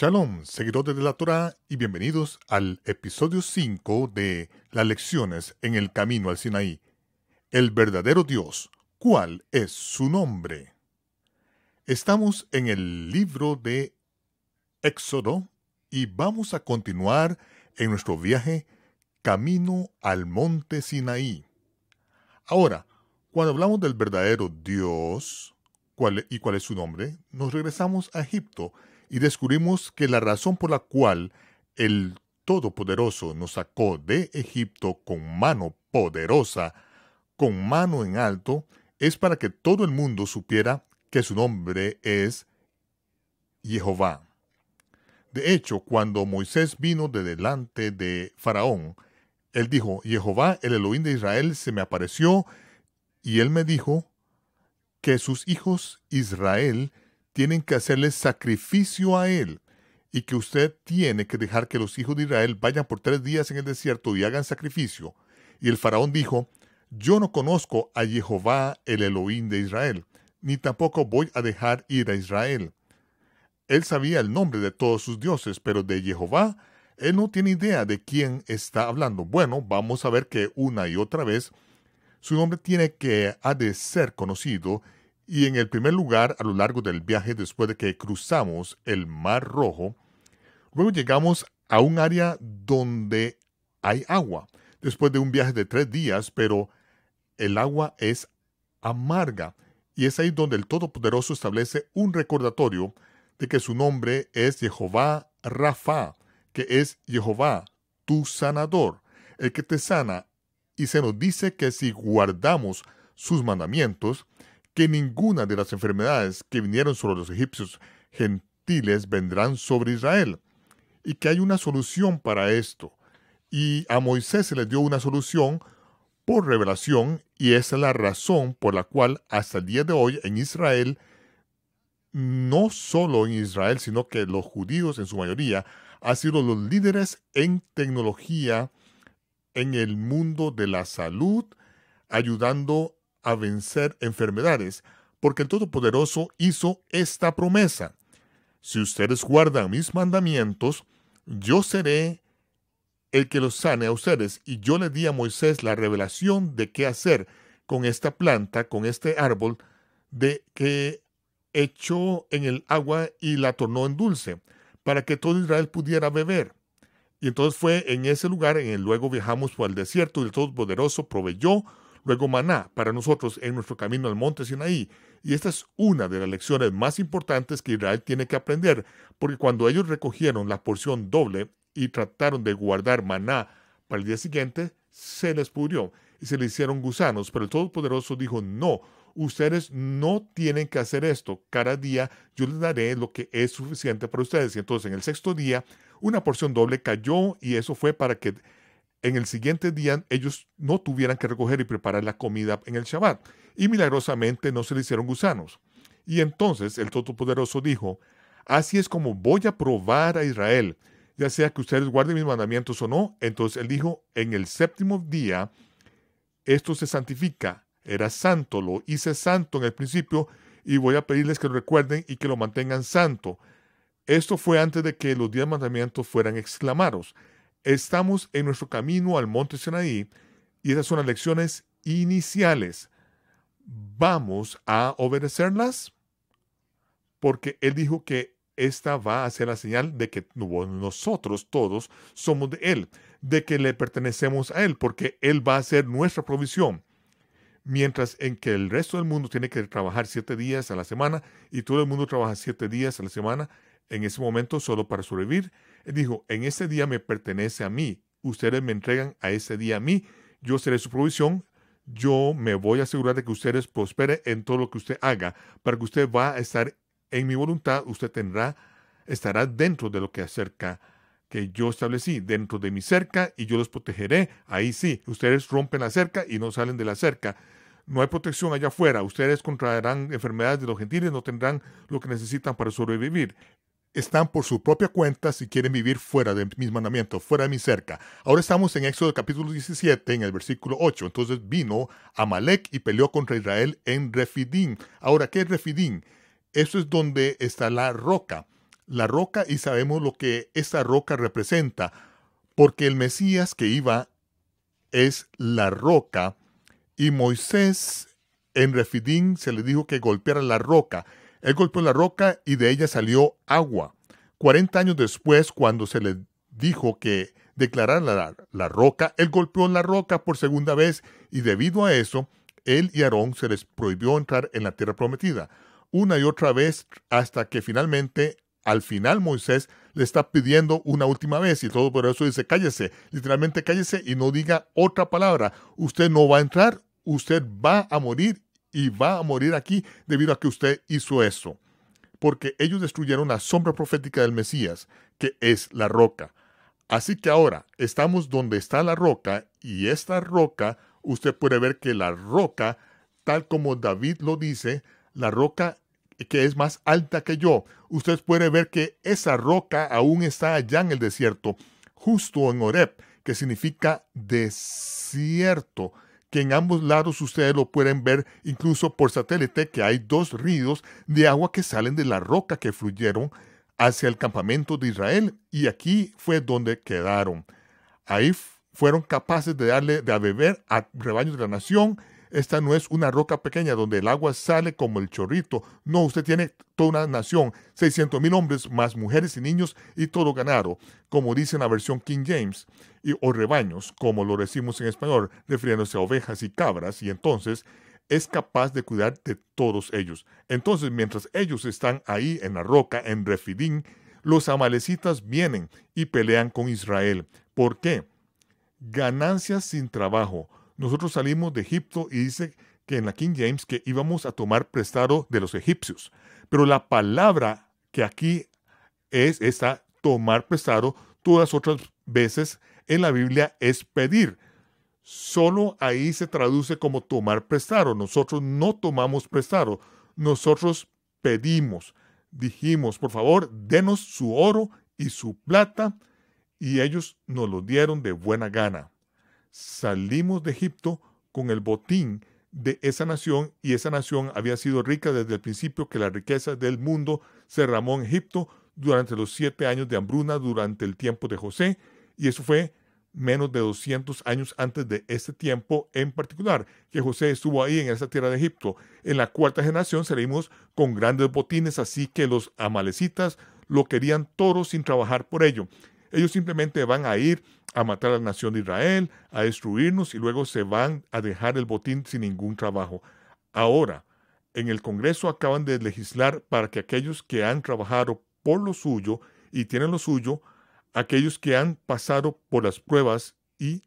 Shalom, seguidores de la Torah y bienvenidos al episodio 5 de Las lecciones en el camino al Sinaí. El verdadero Dios, ¿cuál es su nombre? Estamos en el libro de Éxodo y vamos a continuar en nuestro viaje camino al monte Sinaí. Ahora, cuando hablamos del verdadero Dios, ¿cuál, e-, y cuál es su nombre, nos regresamos a Egipto y descubrimos que la razón por la cual el Todopoderoso nos sacó de Egipto con mano poderosa, con mano en alto, es para que todo el mundo supiera que su nombre es Jehová. De hecho, cuando Moisés vino de delante de Faraón, él dijo, Jehová, el Elohim de Israel, se me apareció y él me dijo que sus hijos Israel tienen que hacerle sacrificio a él y que usted tiene que dejar que los hijos de Israel vayan por tres días en el desierto y hagan sacrificio. Y el faraón dijo, yo no conozco a Jehová el Elohim de Israel, ni tampoco voy a dejar ir a Israel. Él sabía el nombre de todos sus dioses, pero de Jehová él no tiene idea de quién está hablando. Bueno, vamos a ver que una y otra vez su nombre tiene que ha de ser conocido y en el primer lugar a lo largo del viaje después de que cruzamos el Mar Rojo. Luego llegamos a un área donde hay agua, después de un viaje de tres días, pero el agua es amarga y es ahí donde el Todopoderoso establece un recordatorio de que su nombre es Jehová Rafa, que es Jehová, tu sanador, el que te sana, y se nos dice que si guardamos sus mandamientos, que ninguna de las enfermedades que vinieron sobre los egipcios gentiles vendrán sobre Israel, y que hay una solución para esto. Y a Moisés se le dio una solución por revelación, y esa es la razón por la cual hasta el día de hoy en Israel, no solo en Israel, sino que los judíos en su mayoría han sido los líderes en tecnología en el mundo de la salud, ayudando a vencer enfermedades, porque el Todopoderoso hizo esta promesa. Si ustedes guardan mis mandamientos, yo seré el que los sane a ustedes. Y yo le di a Moisés la revelación de qué hacer con esta planta, con este árbol, de que echó en el agua y la tornó en dulce, para que todo Israel pudiera beber. Y entonces fue en ese lugar, en el luego viajamos por el desierto, y el Todopoderoso proveyó luego maná para nosotros en nuestro camino al monte Sinaí. Y esta es una de las lecciones más importantes que Israel tiene que aprender, porque cuando ellos recogieron la porción doble y trataron de guardar maná para el día siguiente, se les pudrió y se le hicieron gusanos, pero el Todopoderoso dijo, no, ustedes no tienen que hacer esto, cada día yo les daré lo que es suficiente para ustedes. Y entonces en el sexto día, una porción doble cayó y eso fue para que en el siguiente día ellos no tuvieran que recoger y preparar la comida en el Shabbat. Y milagrosamente no se le hicieron gusanos. Y entonces el Todopoderoso dijo, así es como voy a probar a Israel, ya sea que ustedes guarden mis mandamientos o no. Entonces él dijo, en el séptimo día, esto se santifica, era santo, lo hice santo en el principio y voy a pedirles que lo recuerden y que lo mantengan santo. Esto fue antes de que los diez mandamientos fueran exclamados. Estamos en nuestro camino al monte Sinaí y esas son las lecciones iniciales. ¿Vamos a obedecerlas? Porque Él dijo que esta va a ser la señal de que nosotros todos somos de Él, de que le pertenecemos a Él, porque Él va a ser nuestra provisión. Mientras en que el resto del mundo tiene que trabajar siete días a la semana y todo el mundo trabaja siete días a la semana, en ese momento solo para sobrevivir, dijo, en ese día me pertenece a mí, ustedes me entregan a ese día a mí, yo seré su provisión, yo me voy a asegurar de que ustedes prosperen en todo lo que usted haga, para que usted va a estar en mi voluntad, usted tendrá, estará dentro de lo que acerca que yo establecí dentro de mi cerca y yo los protegeré. Ahí sí, ustedes rompen la cerca y no salen de la cerca. No hay protección allá afuera. Ustedes contraerán enfermedades de los gentiles, no tendrán lo que necesitan para sobrevivir están por su propia cuenta si quieren vivir fuera de mis mandamientos, fuera de mi cerca. Ahora estamos en Éxodo capítulo 17, en el versículo 8. Entonces vino Amalek y peleó contra Israel en Refidín. Ahora, ¿qué es Refidín? Eso es donde está la roca. La roca y sabemos lo que esa roca representa, porque el Mesías que iba es la roca y Moisés en Refidín se le dijo que golpeara la roca. Él golpeó la roca y de ella salió agua. Cuarenta años después, cuando se le dijo que declarara la, la roca, él golpeó la roca por segunda vez y debido a eso, él y Aarón se les prohibió entrar en la tierra prometida, una y otra vez hasta que finalmente, al final Moisés le está pidiendo una última vez y todo por eso dice, cállese, literalmente cállese y no diga otra palabra. Usted no va a entrar, usted va a morir y va a morir aquí debido a que usted hizo eso. Porque ellos destruyeron la sombra profética del Mesías, que es la roca. Así que ahora estamos donde está la roca y esta roca, usted puede ver que la roca, tal como David lo dice, la roca que es más alta que yo, usted puede ver que esa roca aún está allá en el desierto, justo en Oreb, que significa desierto que en ambos lados ustedes lo pueden ver incluso por satélite, que hay dos ríos de agua que salen de la roca que fluyeron hacia el campamento de Israel y aquí fue donde quedaron. Ahí fueron capaces de darle de a beber a rebaños de la nación esta no es una roca pequeña donde el agua sale como el chorrito. No, usted tiene toda una nación, 600 mil hombres, más mujeres y niños y todo ganado, como dice en la versión King James, y, o rebaños, como lo decimos en español, refiriéndose a ovejas y cabras, y entonces es capaz de cuidar de todos ellos. Entonces, mientras ellos están ahí en la roca, en Refidín, los amalecitas vienen y pelean con Israel. ¿Por qué? Ganancias sin trabajo nosotros salimos de Egipto y dice que en la King James que íbamos a tomar prestado de los egipcios. Pero la palabra que aquí es esta, tomar prestado, todas otras veces en la Biblia es pedir. Solo ahí se traduce como tomar prestado. Nosotros no tomamos prestado, nosotros pedimos. Dijimos, por favor, denos su oro y su plata, y ellos nos lo dieron de buena gana salimos de Egipto con el botín de esa nación y esa nación había sido rica desde el principio que la riqueza del mundo se ramó en Egipto durante los siete años de hambruna durante el tiempo de José y eso fue menos de 200 años antes de este tiempo en particular, que José estuvo ahí en esa tierra de Egipto. En la cuarta generación salimos con grandes botines, así que los amalecitas lo querían todo sin trabajar por ello. Ellos simplemente van a ir a matar a la nación de Israel, a destruirnos y luego se van a dejar el botín sin ningún trabajo. Ahora, en el Congreso acaban de legislar para que aquellos que han trabajado por lo suyo y tienen lo suyo, aquellos que han pasado por las pruebas y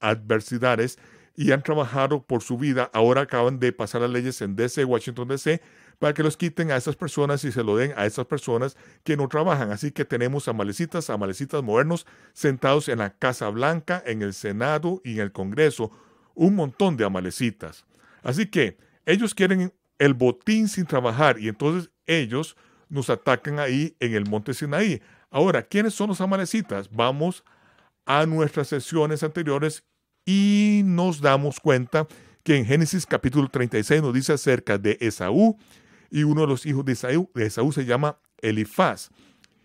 adversidades y han trabajado por su vida, ahora acaban de pasar las leyes en DC, Washington DC, para que los quiten a esas personas y se lo den a esas personas que no trabajan. Así que tenemos amalecitas, amalecitas modernos sentados en la Casa Blanca, en el Senado y en el Congreso. Un montón de amalecitas. Así que ellos quieren el botín sin trabajar y entonces ellos nos atacan ahí en el monte Sinaí. Ahora, ¿quiénes son los amalecitas? Vamos a nuestras sesiones anteriores y nos damos cuenta que en Génesis capítulo 36 nos dice acerca de Esaú y uno de los hijos de Esaú, de Esaú se llama Elifaz.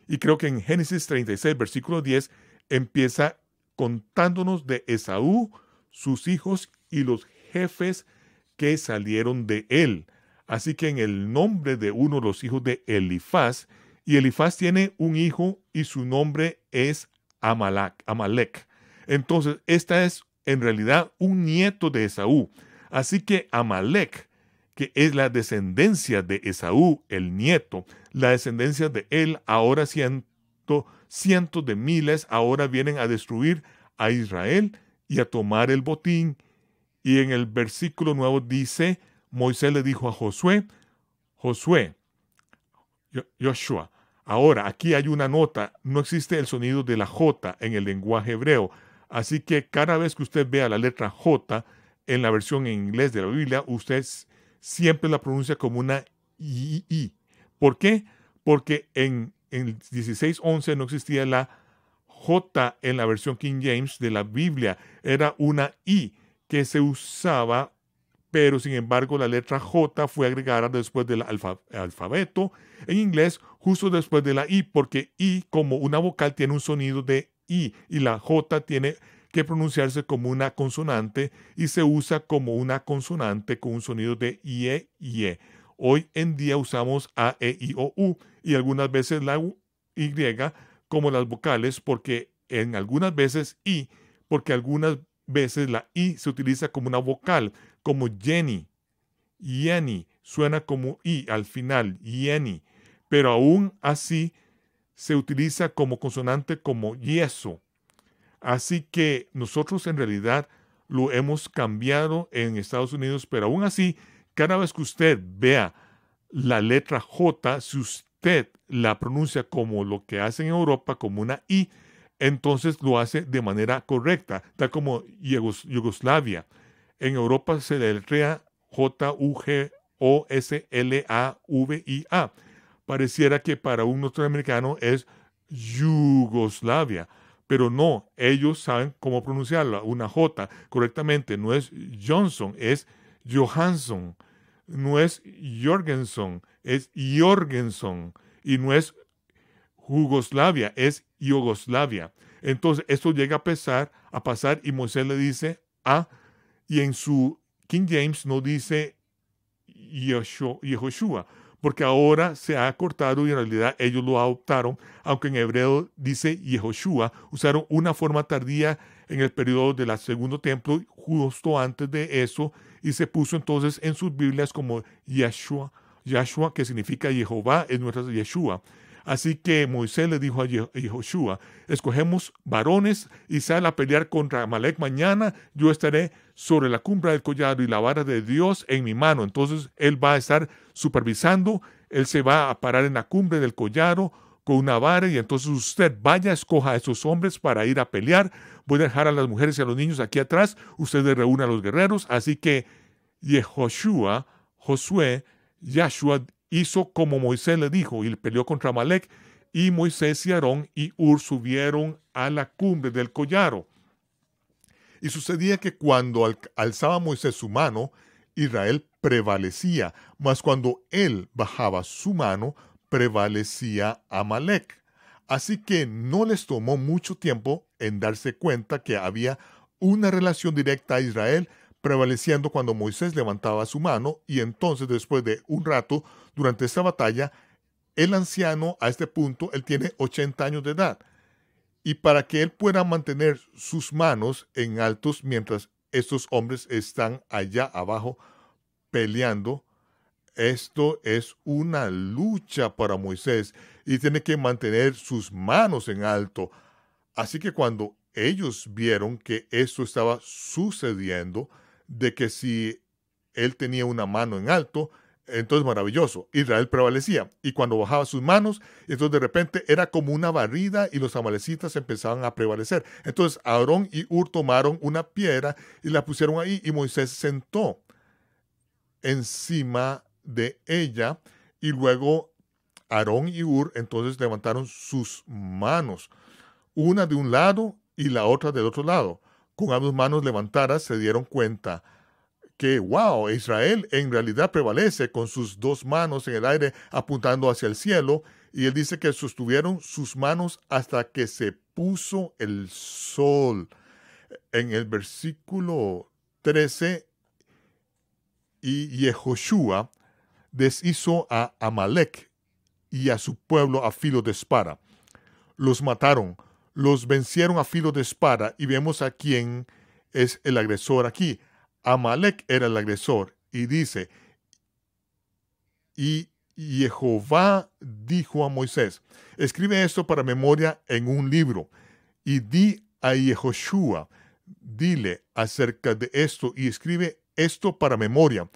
Y creo que en Génesis 36, versículo 10, empieza contándonos de Esaú, sus hijos y los jefes que salieron de él. Así que en el nombre de uno de los hijos de Elifaz, y Elifaz tiene un hijo y su nombre es Amalek. Amalek. Entonces, esta es en realidad un nieto de Esaú. Así que Amalek que es la descendencia de Esaú, el nieto, la descendencia de él, ahora ciento, cientos de miles, ahora vienen a destruir a Israel y a tomar el botín. Y en el versículo nuevo dice, Moisés le dijo a Josué, Josué, Joshua, ahora aquí hay una nota, no existe el sonido de la J en el lenguaje hebreo, así que cada vez que usted vea la letra J en la versión en inglés de la Biblia, usted siempre la pronuncia como una I. ¿Por qué? Porque en, el 1611 no existía la J en la versión King James de la Biblia. Era una I que se usaba, pero sin embargo la letra J fue agregada después del alfabeto en inglés, justo después de la I, porque I como una vocal tiene un sonido de I y la J tiene que pronunciarse como una consonante y se usa como una consonante con un sonido de IE, IE. Hoy en día usamos A, E, I, O, U y algunas veces la U, Y como las vocales porque en algunas veces I, porque algunas veces la I se utiliza como una vocal, como Jenny. Jenny suena como I al final, Jenny, pero aún así se utiliza como consonante como yeso Así que nosotros en realidad lo hemos cambiado en Estados Unidos, pero aún así, cada vez que usted vea la letra J, si usted la pronuncia como lo que hace en Europa, como una I, entonces lo hace de manera correcta, tal como Yugoslavia. En Europa se deletrea j u g o s l a v i -A. Pareciera que para un norteamericano es Yugoslavia pero no, ellos saben cómo pronunciarla, una J correctamente, no es Johnson, es Johansson, no es Jorgensen, es Jorgensen, y no es Jugoslavia, es Yugoslavia. Entonces, esto llega a pesar, a pasar, y Moisés le dice a, y en su King James no dice Yehoshua, porque ahora se ha cortado y en realidad ellos lo adoptaron, aunque en hebreo dice Yehoshua, usaron una forma tardía en el periodo del segundo templo, justo antes de eso, y se puso entonces en sus Biblias como Yeshua, que significa Jehová, es nuestra Yeshua. Así que Moisés le dijo a Yehoshua, escogemos varones y sal a pelear contra Amalek mañana, yo estaré sobre la cumbre del collado y la vara de Dios en mi mano. Entonces él va a estar supervisando, él se va a parar en la cumbre del collado con una vara y entonces usted vaya, escoja a esos hombres para ir a pelear, voy a dejar a las mujeres y a los niños aquí atrás, ustedes reúne a los guerreros, así que Yehoshua, Josué, Yahshua hizo como Moisés le dijo y peleó contra Malek. Y Moisés y Aarón y Ur subieron a la cumbre del collaro. Y sucedía que cuando alzaba Moisés su mano, Israel prevalecía, mas cuando él bajaba su mano, prevalecía Amalek. Así que no les tomó mucho tiempo en darse cuenta que había una relación directa a Israel prevaleciendo cuando Moisés levantaba su mano y entonces después de un rato durante esta batalla, el anciano a este punto, él tiene 80 años de edad y para que él pueda mantener sus manos en altos mientras estos hombres están allá abajo peleando, esto es una lucha para Moisés y tiene que mantener sus manos en alto. Así que cuando ellos vieron que esto estaba sucediendo, de que si él tenía una mano en alto, entonces maravilloso, Israel prevalecía. Y cuando bajaba sus manos, entonces de repente era como una barrida y los amalecitas empezaban a prevalecer. Entonces Aarón y Ur tomaron una piedra y la pusieron ahí y Moisés sentó encima de ella y luego Aarón y Ur entonces levantaron sus manos, una de un lado y la otra del otro lado con ambas manos levantadas, se dieron cuenta que, wow, Israel en realidad prevalece con sus dos manos en el aire apuntando hacia el cielo. Y él dice que sostuvieron sus manos hasta que se puso el sol. En el versículo 13, y Yehoshua deshizo a Amalek y a su pueblo a filo de espada. Los mataron los vencieron a filo de espada y vemos a quién es el agresor aquí. Amalek era el agresor y dice, y Jehová dijo a Moisés, escribe esto para memoria en un libro y di a Yehoshua, dile acerca de esto y escribe esto para memoria,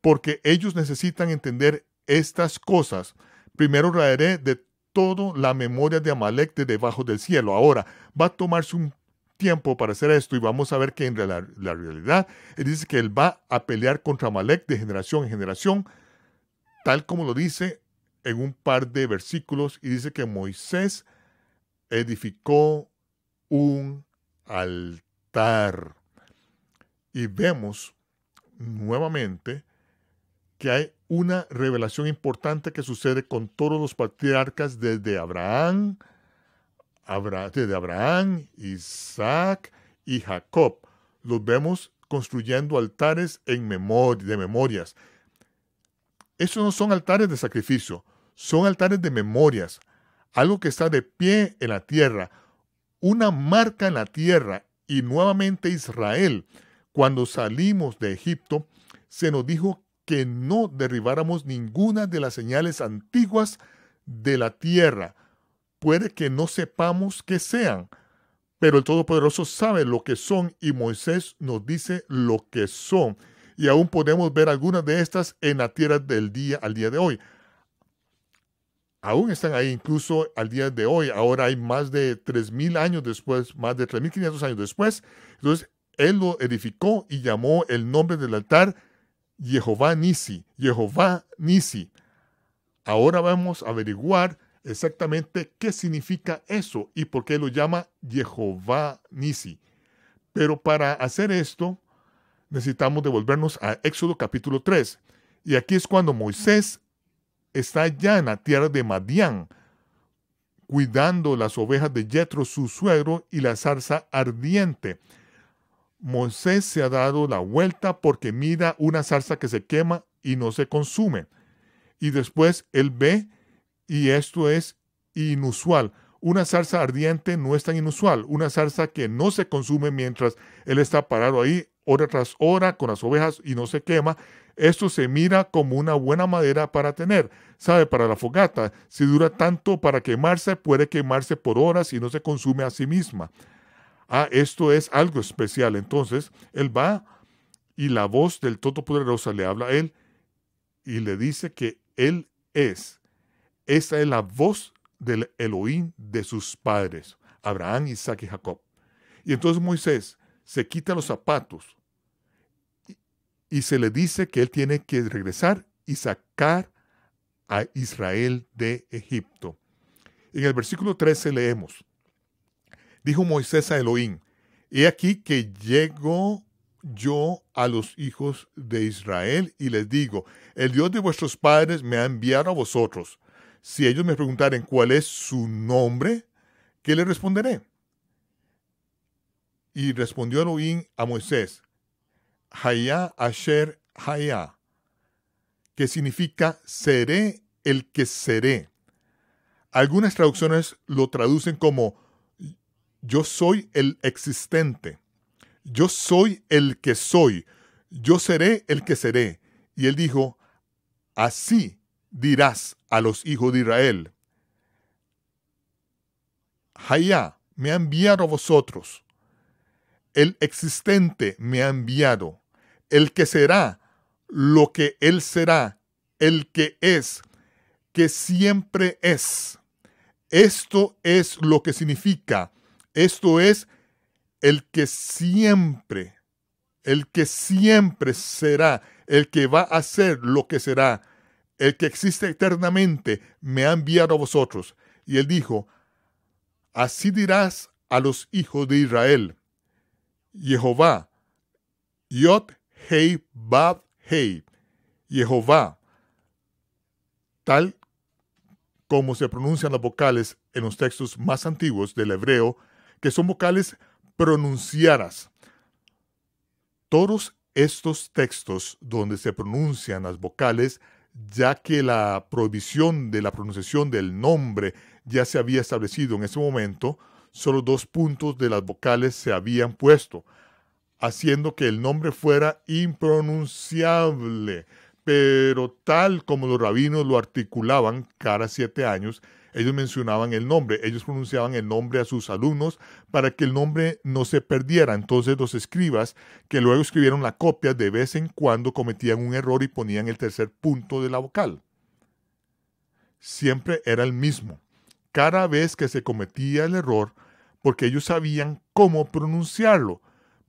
porque ellos necesitan entender estas cosas. Primero raeré de toda la memoria de Amalek de debajo del cielo. Ahora, va a tomarse un tiempo para hacer esto y vamos a ver que en la, realidad él dice que él va a pelear contra Amalek de generación en generación, tal como lo dice en un par de versículos y dice que Moisés edificó un altar. Y vemos nuevamente que hay una revelación importante que sucede con todos los patriarcas desde Abraham, Abraham, Isaac y Jacob. Los vemos construyendo altares en memoria, de memorias. Esos no son altares de sacrificio, son altares de memorias, algo que está de pie en la tierra, una marca en la tierra y nuevamente Israel. Cuando salimos de Egipto, se nos dijo que no derribáramos ninguna de las señales antiguas de la tierra. Puede que no sepamos qué sean, pero el Todopoderoso sabe lo que son y Moisés nos dice lo que son. Y aún podemos ver algunas de estas en la tierra del día al día de hoy. Aún están ahí incluso al día de hoy. Ahora hay más de 3.000 años después, más de 3.500 años después. Entonces, él lo edificó y llamó el nombre del altar Jehová Nisi, Jehová Nisi. Ahora vamos a averiguar exactamente qué significa eso y por qué lo llama Jehová Nisi. Pero para hacer esto, necesitamos devolvernos a Éxodo capítulo 3. Y aquí es cuando Moisés está ya en la tierra de Madián, cuidando las ovejas de Jetro, su suegro, y la zarza ardiente. Moisés se ha dado la vuelta porque mira una salsa que se quema y no se consume. Y después él ve, y esto es inusual. Una salsa ardiente no es tan inusual. Una salsa que no se consume mientras él está parado ahí hora tras hora con las ovejas y no se quema. Esto se mira como una buena madera para tener, ¿sabe? Para la fogata. Si dura tanto para quemarse, puede quemarse por horas y no se consume a sí misma ah, esto es algo especial. Entonces, él va y la voz del Todopoderoso le habla a él y le dice que él es. Esa es la voz del Elohim de sus padres, Abraham, Isaac y Jacob. Y entonces Moisés se quita los zapatos y se le dice que él tiene que regresar y sacar a Israel de Egipto. En el versículo 13 leemos, Dijo Moisés a Elohim, he aquí que llego yo a los hijos de Israel y les digo, el Dios de vuestros padres me ha enviado a vosotros. Si ellos me preguntaren cuál es su nombre, ¿qué le responderé? Y respondió Elohim a Moisés, Hayah Asher haya que significa seré el que seré. Algunas traducciones lo traducen como yo soy el existente. Yo soy el que soy. Yo seré el que seré. Y él dijo, así dirás a los hijos de Israel. Jaya me ha enviado a vosotros. El existente me ha enviado. El que será, lo que él será, el que es, que siempre es. Esto es lo que significa esto es el que siempre, el que siempre será, el que va a ser lo que será, el que existe eternamente, me ha enviado a vosotros. Y él dijo, así dirás a los hijos de Israel, Jehová, Yod, Hei, Bab, Hei, Jehová, tal como se pronuncian las vocales en los textos más antiguos del hebreo que son vocales pronunciadas. Todos estos textos donde se pronuncian las vocales, ya que la prohibición de la pronunciación del nombre ya se había establecido en ese momento, solo dos puntos de las vocales se habían puesto, haciendo que el nombre fuera impronunciable. Pero tal como los rabinos lo articulaban cada siete años, ellos mencionaban el nombre, ellos pronunciaban el nombre a sus alumnos para que el nombre no se perdiera. Entonces los escribas, que luego escribieron la copia, de vez en cuando cometían un error y ponían el tercer punto de la vocal. Siempre era el mismo. Cada vez que se cometía el error, porque ellos sabían cómo pronunciarlo,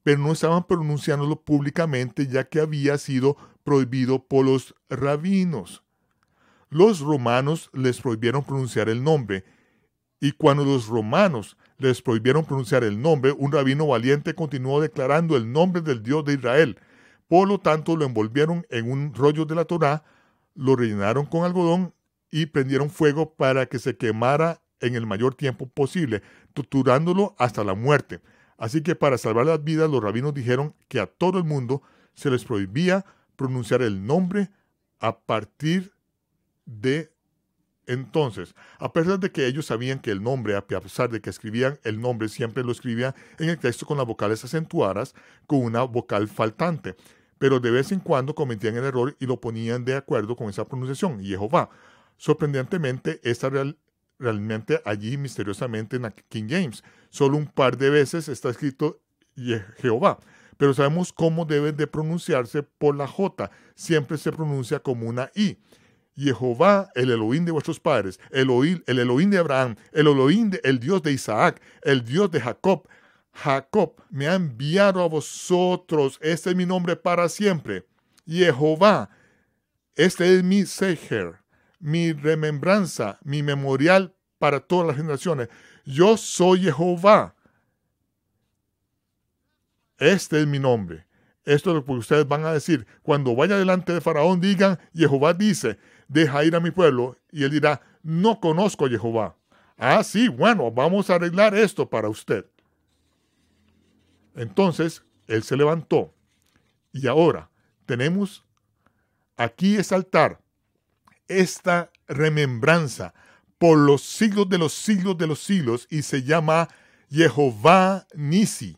pero no estaban pronunciándolo públicamente ya que había sido prohibido por los rabinos los romanos les prohibieron pronunciar el nombre. Y cuando los romanos les prohibieron pronunciar el nombre, un rabino valiente continuó declarando el nombre del Dios de Israel. Por lo tanto, lo envolvieron en un rollo de la Torá, lo rellenaron con algodón y prendieron fuego para que se quemara en el mayor tiempo posible, torturándolo hasta la muerte. Así que para salvar las vidas, los rabinos dijeron que a todo el mundo se les prohibía pronunciar el nombre a partir de entonces, a pesar de que ellos sabían que el nombre, a pesar de que escribían el nombre, siempre lo escribían en el texto con las vocales acentuadas, con una vocal faltante. Pero de vez en cuando cometían el error y lo ponían de acuerdo con esa pronunciación, Jehová. Sorprendentemente, esta realmente allí misteriosamente en King James. Solo un par de veces está escrito Jehová pero sabemos cómo debe de pronunciarse por la J. Siempre se pronuncia como una I. Jehová, el Elohim de vuestros padres, el Elohim de Abraham, el Elohim, de, el Dios de Isaac, el Dios de Jacob. Jacob me ha enviado a vosotros, este es mi nombre para siempre. Jehová, este es mi Seher, mi remembranza, mi memorial para todas las generaciones. Yo soy Jehová. Este es mi nombre. Esto es lo que ustedes van a decir. Cuando vaya delante de Faraón, digan, Jehová dice, deja ir a mi pueblo. Y él dirá, no conozco a Jehová. Ah, sí, bueno, vamos a arreglar esto para usted. Entonces, él se levantó. Y ahora tenemos aquí es este altar, esta remembranza por los siglos de los siglos de los siglos y se llama Jehová Nisi,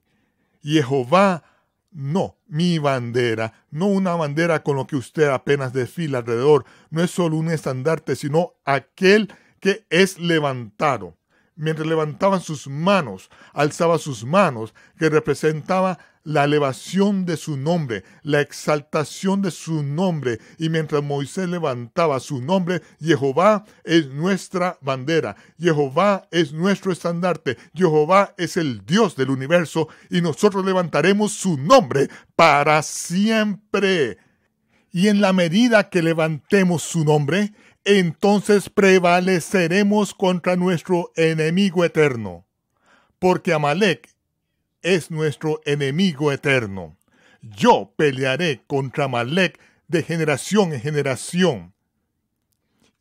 Jehová no, mi bandera, no una bandera con lo que usted apenas desfila alrededor, no es solo un estandarte, sino aquel que es levantado. Mientras levantaban sus manos, alzaba sus manos, que representaba la elevación de su nombre, la exaltación de su nombre. Y mientras Moisés levantaba su nombre, Jehová es nuestra bandera, Jehová es nuestro estandarte, Jehová es el Dios del universo y nosotros levantaremos su nombre para siempre. Y en la medida que levantemos su nombre, entonces prevaleceremos contra nuestro enemigo eterno. Porque Amalek es nuestro enemigo eterno. Yo pelearé contra Malek de generación en generación.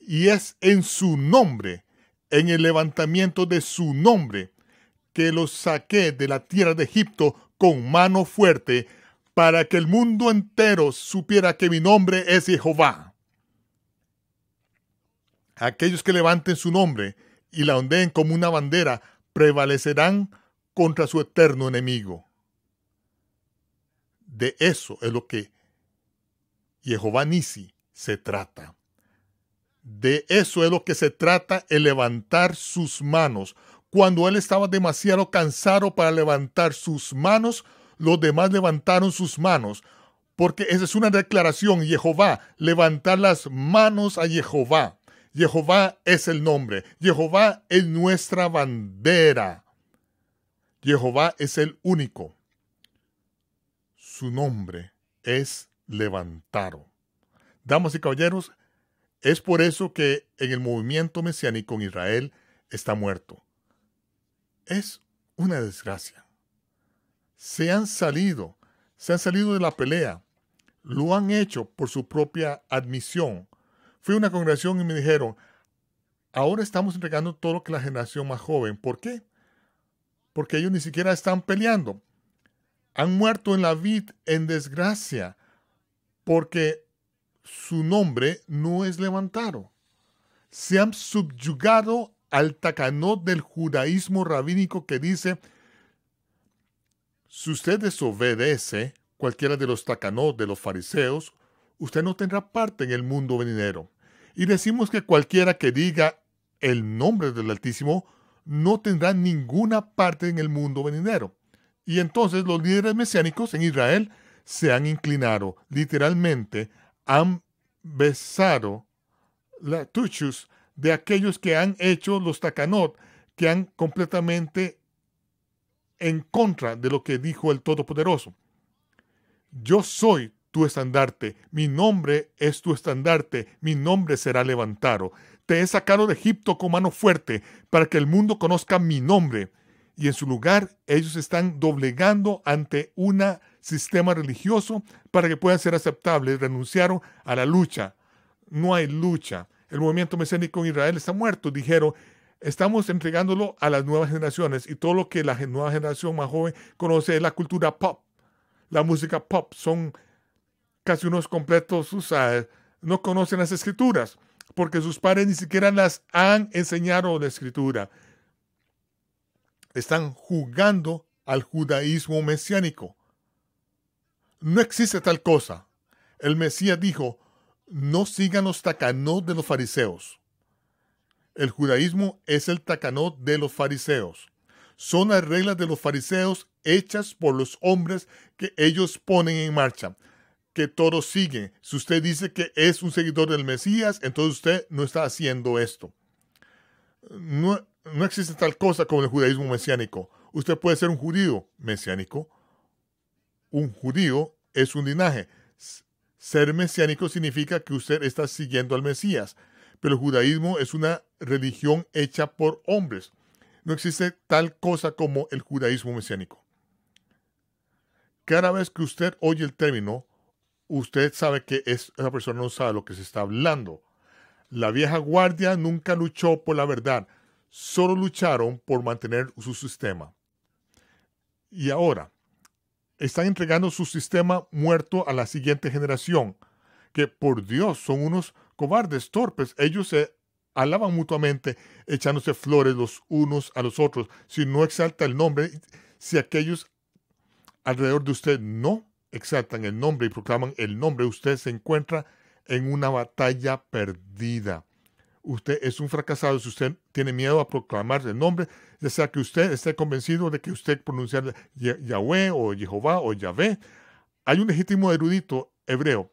Y es en su nombre, en el levantamiento de su nombre, que los saqué de la tierra de Egipto con mano fuerte, para que el mundo entero supiera que mi nombre es Jehová. Aquellos que levanten su nombre y la ondeen como una bandera prevalecerán contra su eterno enemigo. De eso es lo que Jehová Nisi se trata. De eso es lo que se trata el levantar sus manos. Cuando él estaba demasiado cansado para levantar sus manos, los demás levantaron sus manos. Porque esa es una declaración, Jehová, levantar las manos a Jehová. Jehová es el nombre, Jehová es nuestra bandera. Jehová es el único. Su nombre es levantado. Damas y caballeros, es por eso que en el movimiento mesiánico en Israel está muerto. Es una desgracia. Se han salido, se han salido de la pelea. Lo han hecho por su propia admisión. Fui a una congregación y me dijeron, ahora estamos entregando todo lo que la generación más joven. ¿Por qué? porque ellos ni siquiera están peleando. Han muerto en la vid en desgracia, porque su nombre no es levantado. Se han subyugado al tacanot del judaísmo rabínico que dice, si usted desobedece cualquiera de los tacanot de los fariseos, usted no tendrá parte en el mundo venidero. Y decimos que cualquiera que diga el nombre del Altísimo no tendrán ninguna parte en el mundo venidero. Y entonces los líderes mesiánicos en Israel se han inclinado, literalmente han besado la tuchus de aquellos que han hecho los takanot, que han completamente en contra de lo que dijo el Todopoderoso. Yo soy tu estandarte, mi nombre es tu estandarte, mi nombre será levantado te he sacado de Egipto con mano fuerte, para que el mundo conozca mi nombre. Y en su lugar, ellos están doblegando ante un sistema religioso para que puedan ser aceptable. Renunciaron a la lucha. No hay lucha. El movimiento mesénico en Israel está muerto. Dijeron, estamos entregándolo a las nuevas generaciones. Y todo lo que la nueva generación más joven conoce es la cultura pop. La música pop son casi unos completos, usados. no conocen las escrituras porque sus padres ni siquiera las han enseñado la escritura. Están jugando al judaísmo mesiánico. No existe tal cosa. El Mesías dijo, no sigan los tacanot de los fariseos. El judaísmo es el tacanot de los fariseos. Son las reglas de los fariseos hechas por los hombres que ellos ponen en marcha que sigue. Si usted dice que es un seguidor del Mesías, entonces usted no está haciendo esto. No, no existe tal cosa como el judaísmo mesiánico. Usted puede ser un judío mesiánico. Un judío es un linaje. Ser mesiánico significa que usted está siguiendo al Mesías, pero el judaísmo es una religión hecha por hombres. No existe tal cosa como el judaísmo mesiánico. Cada vez que usted oye el término usted sabe que es, esa persona no sabe lo que se está hablando. La vieja guardia nunca luchó por la verdad, solo lucharon por mantener su sistema. Y ahora, están entregando su sistema muerto a la siguiente generación, que por Dios son unos cobardes, torpes. Ellos se alaban mutuamente, echándose flores los unos a los otros. Si no exalta el nombre, si aquellos alrededor de usted no exaltan el nombre y proclaman el nombre, usted se encuentra en una batalla perdida. Usted es un fracasado si usted tiene miedo a proclamar el nombre, ya sea que usted esté convencido de que usted pronuncia Yahweh o Jehová o Yahvé. Hay un legítimo erudito hebreo,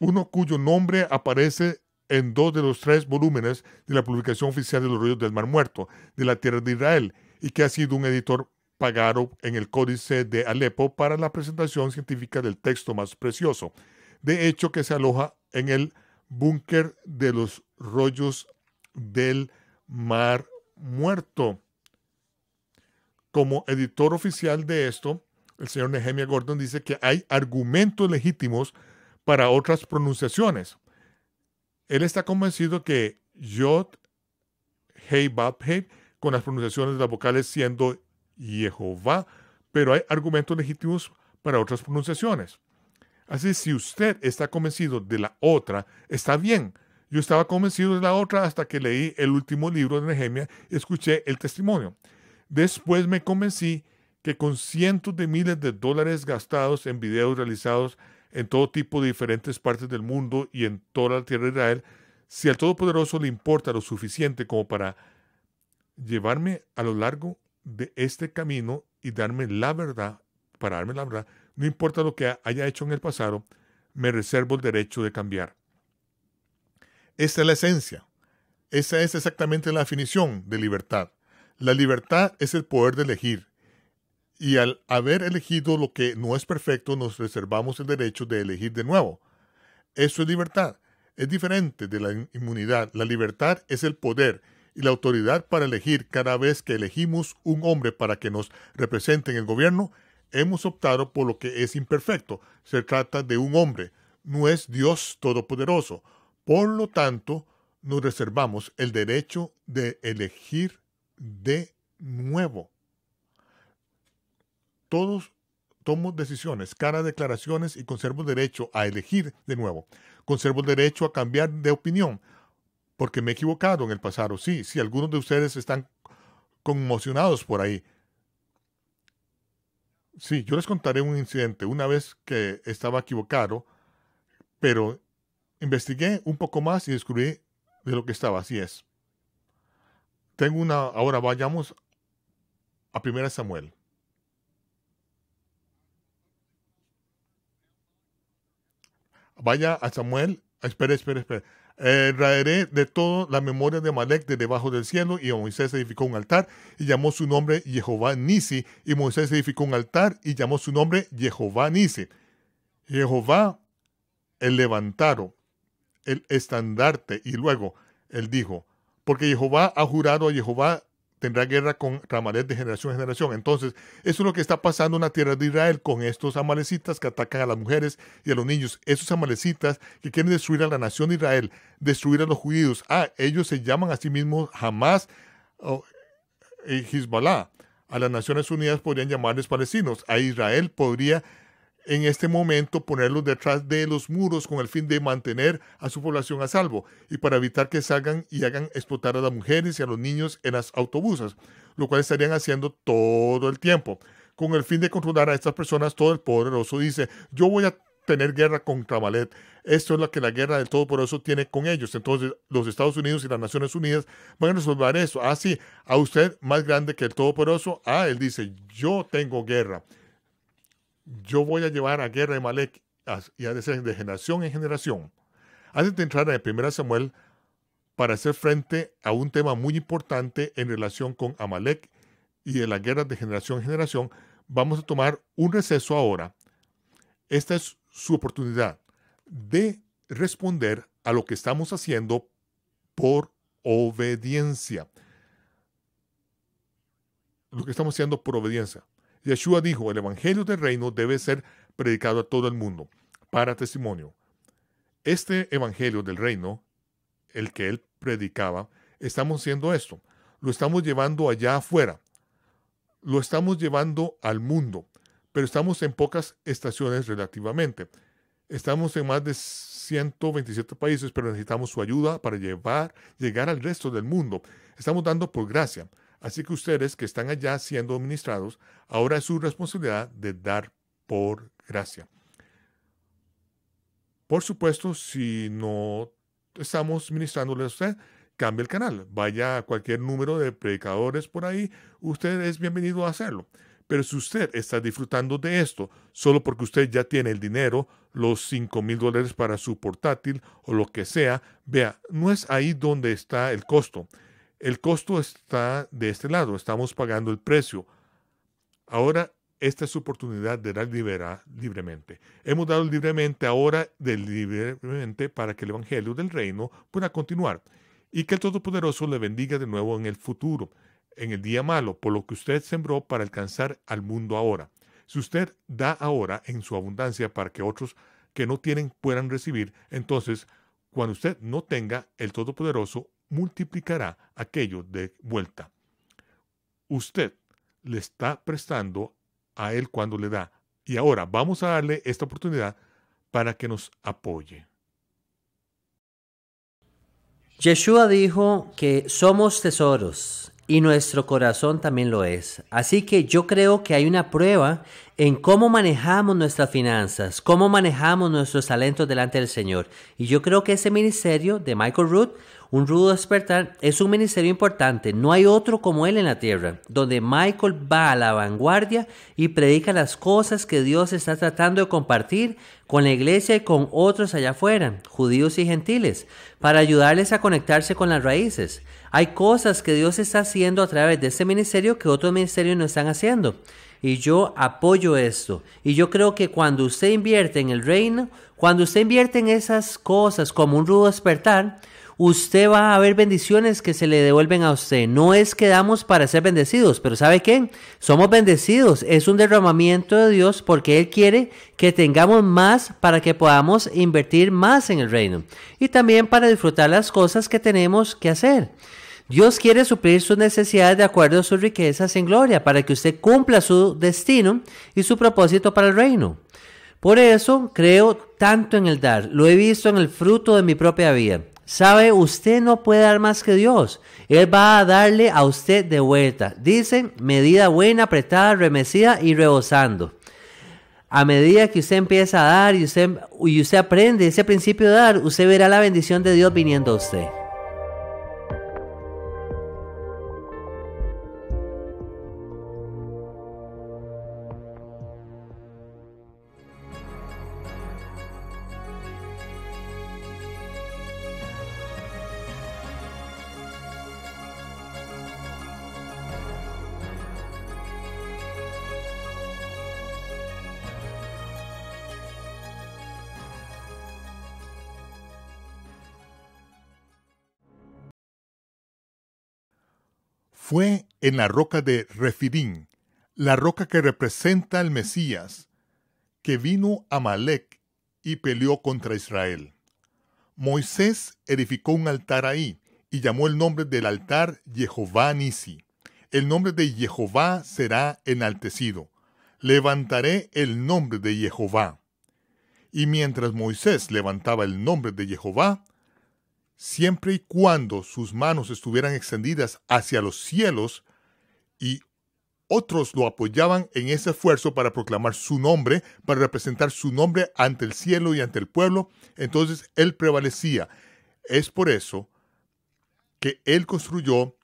uno cuyo nombre aparece en dos de los tres volúmenes de la publicación oficial de los rollos del Mar Muerto, de la tierra de Israel, y que ha sido un editor pagaron en el Códice de Alepo para la presentación científica del texto más precioso, de hecho que se aloja en el búnker de los rollos del mar muerto. Como editor oficial de esto, el señor Nehemia Gordon dice que hay argumentos legítimos para otras pronunciaciones. Él está convencido que Yod, Hei, Bab, con las pronunciaciones de las vocales siendo Jehová, pero hay argumentos legítimos para otras pronunciaciones. Así, si usted está convencido de la otra, está bien. Yo estaba convencido de la otra hasta que leí el último libro de Nehemia y escuché el testimonio. Después me convencí que con cientos de miles de dólares gastados en videos realizados en todo tipo de diferentes partes del mundo y en toda la tierra de Israel, si al Todopoderoso le importa lo suficiente como para llevarme a lo largo de este camino y darme la verdad, para darme la verdad, no importa lo que haya hecho en el pasado, me reservo el derecho de cambiar. Esa es la esencia. Esa es exactamente la definición de libertad. La libertad es el poder de elegir. Y al haber elegido lo que no es perfecto, nos reservamos el derecho de elegir de nuevo. Eso es libertad. Es diferente de la inmunidad. La libertad es el poder y la autoridad para elegir cada vez que elegimos un hombre para que nos represente en el gobierno, hemos optado por lo que es imperfecto. Se trata de un hombre, no es Dios Todopoderoso. Por lo tanto, nos reservamos el derecho de elegir de nuevo. Todos tomo decisiones, cara declaraciones y conservo derecho a elegir de nuevo. Conservo el derecho a cambiar de opinión porque me he equivocado en el pasado. Sí, sí, algunos de ustedes están conmocionados por ahí. Sí, yo les contaré un incidente. Una vez que estaba equivocado, pero investigué un poco más y descubrí de lo que estaba. Así es. Tengo una. Ahora vayamos a Primera Samuel. Vaya a Samuel. Espera, ah, espera, espera. Eh, raeré de todo la memoria de Malek de debajo del cielo, y Moisés edificó un altar y llamó su nombre Jehová Nisi, y Moisés edificó un altar y llamó su nombre Jehová Nisi. Jehová el levantaron, el estandarte, y luego él dijo, porque Jehová ha jurado a Jehová tendrá guerra con Ramalés de generación en generación. Entonces, eso es lo que está pasando en la tierra de Israel con estos amalecitas que atacan a las mujeres y a los niños. Esos amalecitas que quieren destruir a la nación de Israel, destruir a los judíos. Ah, ellos se llaman a sí mismos jamás y eh, Hezbollah. A las Naciones Unidas podrían llamarles palestinos. A Israel podría en este momento ponerlos detrás de los muros con el fin de mantener a su población a salvo y para evitar que salgan y hagan explotar a las mujeres y a los niños en las autobuses, lo cual estarían haciendo todo el tiempo. Con el fin de controlar a estas personas, todo el poderoso dice, yo voy a tener guerra contra Malet. Esto es lo que la guerra del poderoso tiene con ellos. Entonces, los Estados Unidos y las Naciones Unidas van a resolver eso. Ah, sí, a usted más grande que el Todopoderoso. Ah, él dice, yo tengo guerra yo voy a llevar a guerra de Malek y a de de generación en generación. Antes de entrar en 1 Samuel, para hacer frente a un tema muy importante en relación con Amalek y de la guerra de generación en generación, vamos a tomar un receso ahora. Esta es su oportunidad de responder a lo que estamos haciendo por obediencia. Lo que estamos haciendo por obediencia. Yeshua dijo, el Evangelio del Reino debe ser predicado a todo el mundo, para testimonio. Este Evangelio del Reino, el que él predicaba, estamos haciendo esto. Lo estamos llevando allá afuera. Lo estamos llevando al mundo. Pero estamos en pocas estaciones relativamente. Estamos en más de 127 países, pero necesitamos su ayuda para llevar, llegar al resto del mundo. Estamos dando por gracia. Así que ustedes que están allá siendo ministrados, ahora es su responsabilidad de dar por gracia. Por supuesto, si no estamos ministrándole a usted, cambie el canal. Vaya a cualquier número de predicadores por ahí, usted es bienvenido a hacerlo. Pero si usted está disfrutando de esto solo porque usted ya tiene el dinero, los 5 mil dólares para su portátil o lo que sea, vea, no es ahí donde está el costo. El costo está de este lado, estamos pagando el precio. Ahora esta es su oportunidad de dar libremente. Hemos dado libremente ahora del libremente para que el Evangelio del Reino pueda continuar y que el Todopoderoso le bendiga de nuevo en el futuro, en el día malo, por lo que usted sembró para alcanzar al mundo ahora. Si usted da ahora en su abundancia para que otros que no tienen puedan recibir, entonces, cuando usted no tenga, el Todopoderoso multiplicará aquello de vuelta. Usted le está prestando a Él cuando le da. Y ahora vamos a darle esta oportunidad para que nos apoye. Yeshua dijo que somos tesoros y nuestro corazón también lo es. Así que yo creo que hay una prueba en cómo manejamos nuestras finanzas, cómo manejamos nuestros talentos delante del Señor. Y yo creo que ese ministerio de Michael Root un rudo despertar es un ministerio importante, no hay otro como él en la tierra, donde Michael va a la vanguardia y predica las cosas que Dios está tratando de compartir con la iglesia y con otros allá afuera, judíos y gentiles, para ayudarles a conectarse con las raíces. Hay cosas que Dios está haciendo a través de este ministerio que otros ministerios no están haciendo. Y yo apoyo esto. Y yo creo que cuando usted invierte en el reino, cuando usted invierte en esas cosas como un rudo despertar, usted va a ver bendiciones que se le devuelven a usted. No es que damos para ser bendecidos, pero ¿sabe qué? Somos bendecidos. Es un derramamiento de Dios porque Él quiere que tengamos más para que podamos invertir más en el reino y también para disfrutar las cosas que tenemos que hacer. Dios quiere suplir sus necesidades de acuerdo a sus riquezas en gloria, para que usted cumpla su destino y su propósito para el reino. Por eso creo tanto en el dar, lo he visto en el fruto de mi propia vida. Sabe, usted no puede dar más que Dios. Él va a darle a usted de vuelta. Dicen, medida buena, apretada, remecida y rebosando. A medida que usted empieza a dar y usted, y usted aprende ese principio de dar, usted verá la bendición de Dios viniendo a usted. fue en la roca de Refidín, la roca que representa al Mesías, que vino Amalek y peleó contra Israel. Moisés edificó un altar ahí y llamó el nombre del altar Jehová Nisi. El nombre de Jehová será enaltecido. Levantaré el nombre de Jehová. Y mientras Moisés levantaba el nombre de Jehová, siempre y cuando sus manos estuvieran extendidas hacia los cielos y otros lo apoyaban en ese esfuerzo para proclamar su nombre, para representar su nombre ante el cielo y ante el pueblo, entonces él prevalecía. Es por eso que él construyó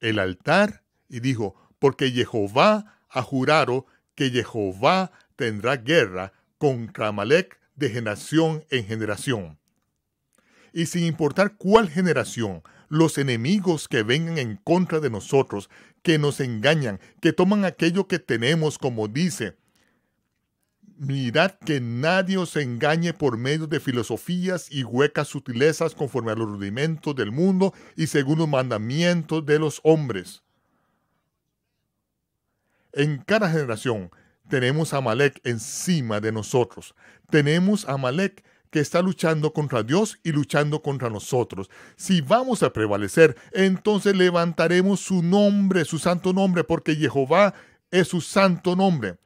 el altar y dijo, porque Jehová ha jurado que Jehová tendrá guerra con Amalek de generación en generación y sin importar cuál generación, los enemigos que vengan en contra de nosotros, que nos engañan, que toman aquello que tenemos, como dice. Mirad que nadie os engañe por medio de filosofías y huecas sutilezas conforme a los rudimentos del mundo y según los mandamientos de los hombres. En cada generación tenemos a Malek encima de nosotros. Tenemos a Malek que está luchando contra Dios y luchando contra nosotros. Si vamos a prevalecer, entonces levantaremos su nombre, su santo nombre, porque Jehová es su santo nombre.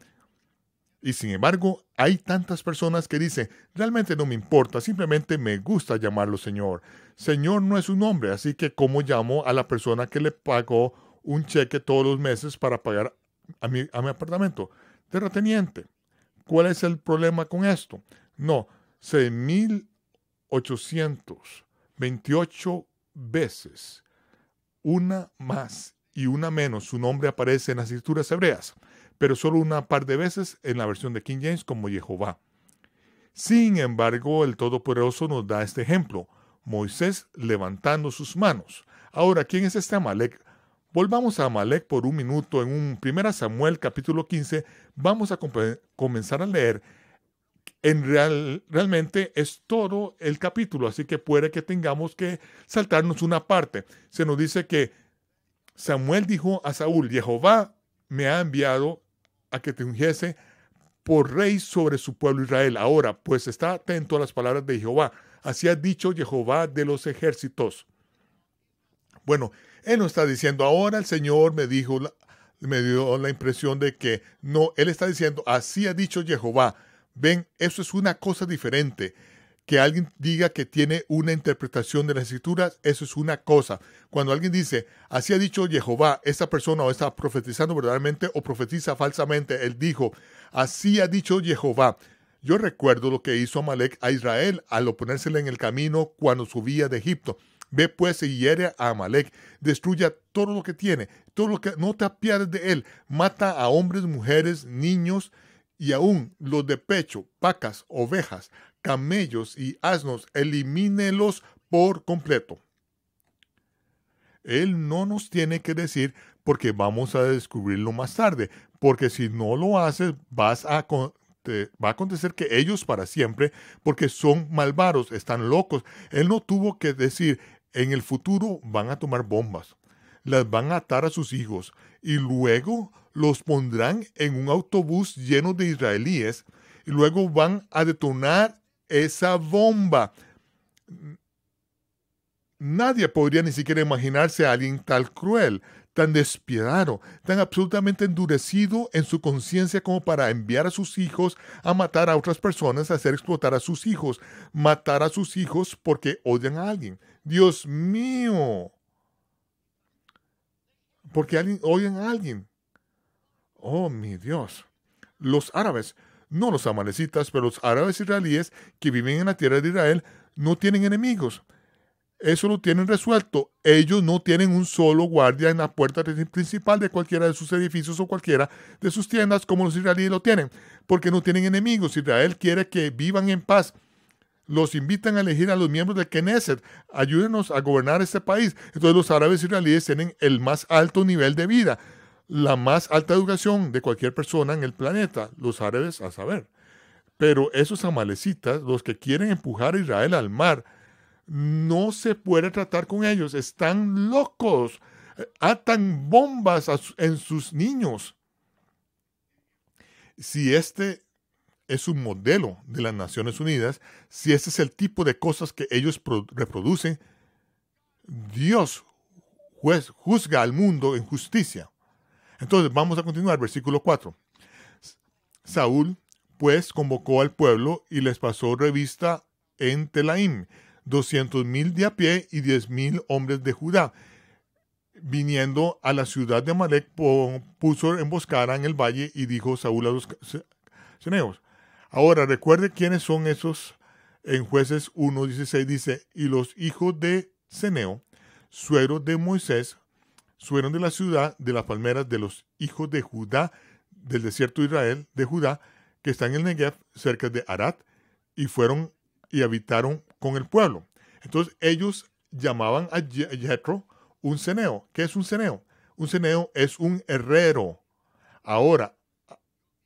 Y sin embargo, hay tantas personas que dicen, realmente no me importa, simplemente me gusta llamarlo Señor. Señor no es su nombre, así que ¿cómo llamo a la persona que le pagó un cheque todos los meses para pagar a mi, a mi apartamento? Terrateniente, ¿cuál es el problema con esto? No, 6.828 veces, una más y una menos, su nombre aparece en las escrituras hebreas, pero solo una par de veces en la versión de King James como Jehová. Sin embargo, el Todopoderoso nos da este ejemplo, Moisés levantando sus manos. Ahora, ¿quién es este Amalek? Volvamos a Amalek por un minuto en un 1 Samuel capítulo 15. Vamos a comenzar a leer en real, realmente es todo el capítulo, así que puede que tengamos que saltarnos una parte. Se nos dice que Samuel dijo a Saúl, Jehová me ha enviado a que te ungiese por rey sobre su pueblo Israel. Ahora, pues está atento a las palabras de Jehová. Así ha dicho Jehová de los ejércitos. Bueno, él no está diciendo ahora el Señor me dijo, me dio la impresión de que no, él está diciendo así ha dicho Jehová Ven, eso es una cosa diferente. Que alguien diga que tiene una interpretación de las escrituras, eso es una cosa. Cuando alguien dice, así ha dicho Jehová, esta persona o está profetizando verdaderamente o profetiza falsamente, él dijo, así ha dicho Jehová. Yo recuerdo lo que hizo Amalek a Israel al oponérsele en el camino cuando subía de Egipto. Ve pues y hiere a Amalek, destruya todo lo que tiene, todo lo que no te apiades de él, mata a hombres, mujeres, niños, y aún los de pecho, vacas, ovejas, camellos y asnos, elimínelos por completo. Él no nos tiene que decir porque vamos a descubrirlo más tarde, porque si no lo haces va a acontecer que ellos para siempre, porque son malvados, están locos. Él no tuvo que decir, en el futuro van a tomar bombas, las van a atar a sus hijos y luego los pondrán en un autobús lleno de israelíes y luego van a detonar esa bomba. Nadie podría ni siquiera imaginarse a alguien tan cruel, tan despiadado, tan absolutamente endurecido en su conciencia como para enviar a sus hijos a matar a otras personas, a hacer explotar a sus hijos, matar a sus hijos porque odian a alguien. Dios mío. Porque alguien, odian a alguien. Oh, mi Dios. Los árabes, no los amanecitas, pero los árabes israelíes que viven en la tierra de Israel no tienen enemigos. Eso lo tienen resuelto. Ellos no tienen un solo guardia en la puerta principal de cualquiera de sus edificios o cualquiera de sus tiendas como los israelíes lo tienen, porque no tienen enemigos. Israel quiere que vivan en paz. Los invitan a elegir a los miembros de Knesset. Ayúdenos a gobernar este país. Entonces los árabes israelíes tienen el más alto nivel de vida la más alta educación de cualquier persona en el planeta, los árabes a saber. Pero esos amalecitas, los que quieren empujar a Israel al mar, no se puede tratar con ellos, están locos, atan bombas en sus niños. Si este es un modelo de las Naciones Unidas, si este es el tipo de cosas que ellos reproducen, Dios juzga al mundo en justicia. Entonces, vamos a continuar, versículo 4. Saúl, pues, convocó al pueblo y les pasó revista en Telaim, doscientos mil de a pie y diez mil hombres de Judá. Viniendo a la ciudad de Amalek, puso emboscada en el valle y dijo Saúl a los ceneos. Ahora, recuerde quiénes son esos. En jueces 1.16 dice, y los hijos de Ceneo, suero de Moisés, subieron de la ciudad de las palmeras de los hijos de Judá, del desierto de Israel, de Judá, que está en el Negev, cerca de Arat, y fueron y habitaron con el pueblo. Entonces ellos llamaban a Jethro un ceneo. ¿Qué es un ceneo? Un ceneo es un herrero. Ahora,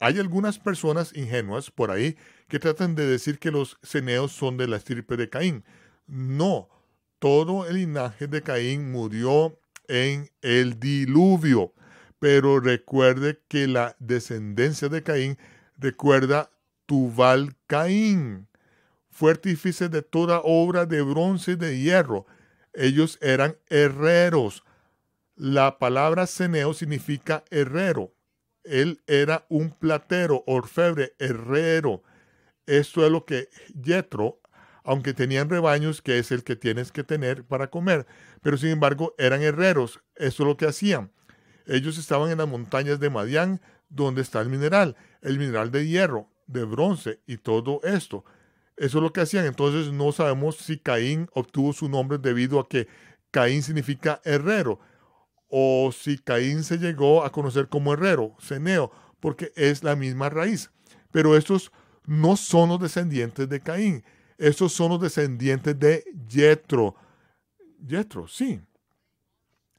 hay algunas personas ingenuas por ahí que tratan de decir que los ceneos son de la estirpe de Caín. No, todo el linaje de Caín murió en el diluvio. Pero recuerde que la descendencia de Caín recuerda Tubal Caín, fuertífice de toda obra de bronce y de hierro. Ellos eran herreros. La palabra ceneo significa herrero. Él era un platero, orfebre, herrero. Esto es lo que Yetro aunque tenían rebaños, que es el que tienes que tener para comer. Pero sin embargo, eran herreros, eso es lo que hacían. Ellos estaban en las montañas de Madián, donde está el mineral, el mineral de hierro, de bronce y todo esto. Eso es lo que hacían. Entonces no sabemos si Caín obtuvo su nombre debido a que Caín significa herrero o si Caín se llegó a conocer como herrero, ceneo, porque es la misma raíz. Pero estos no son los descendientes de Caín, esos son los descendientes de Yetro. Yetro, sí.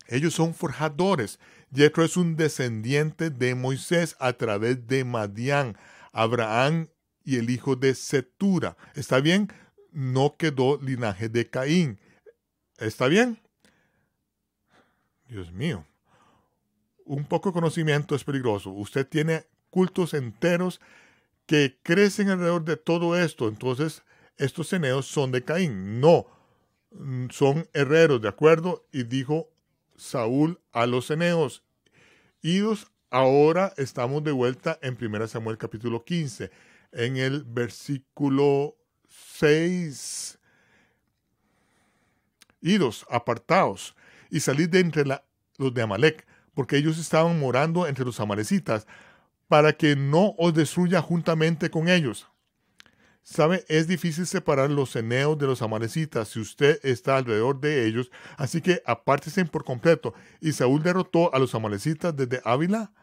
Ellos son forjadores. Yetro es un descendiente de Moisés a través de Madián, Abraham y el hijo de Setura. ¿Está bien? No quedó linaje de Caín. ¿Está bien? Dios mío. Un poco de conocimiento es peligroso. Usted tiene cultos enteros que crecen alrededor de todo esto. Entonces, estos ceneos son de Caín, no, mm, son herreros, ¿de acuerdo? Y dijo Saúl a los ceneos, idos, ahora estamos de vuelta en 1 Samuel capítulo 15, en el versículo 6, idos, apartaos, y salid de entre los de Amalek, porque ellos estaban morando entre los amalecitas, para que no os destruya juntamente con ellos. Sabe, es difícil separar los eneos de los amalecitas si usted está alrededor de ellos, así que apártese por completo. Y Saúl derrotó a los amalecitas desde Ávila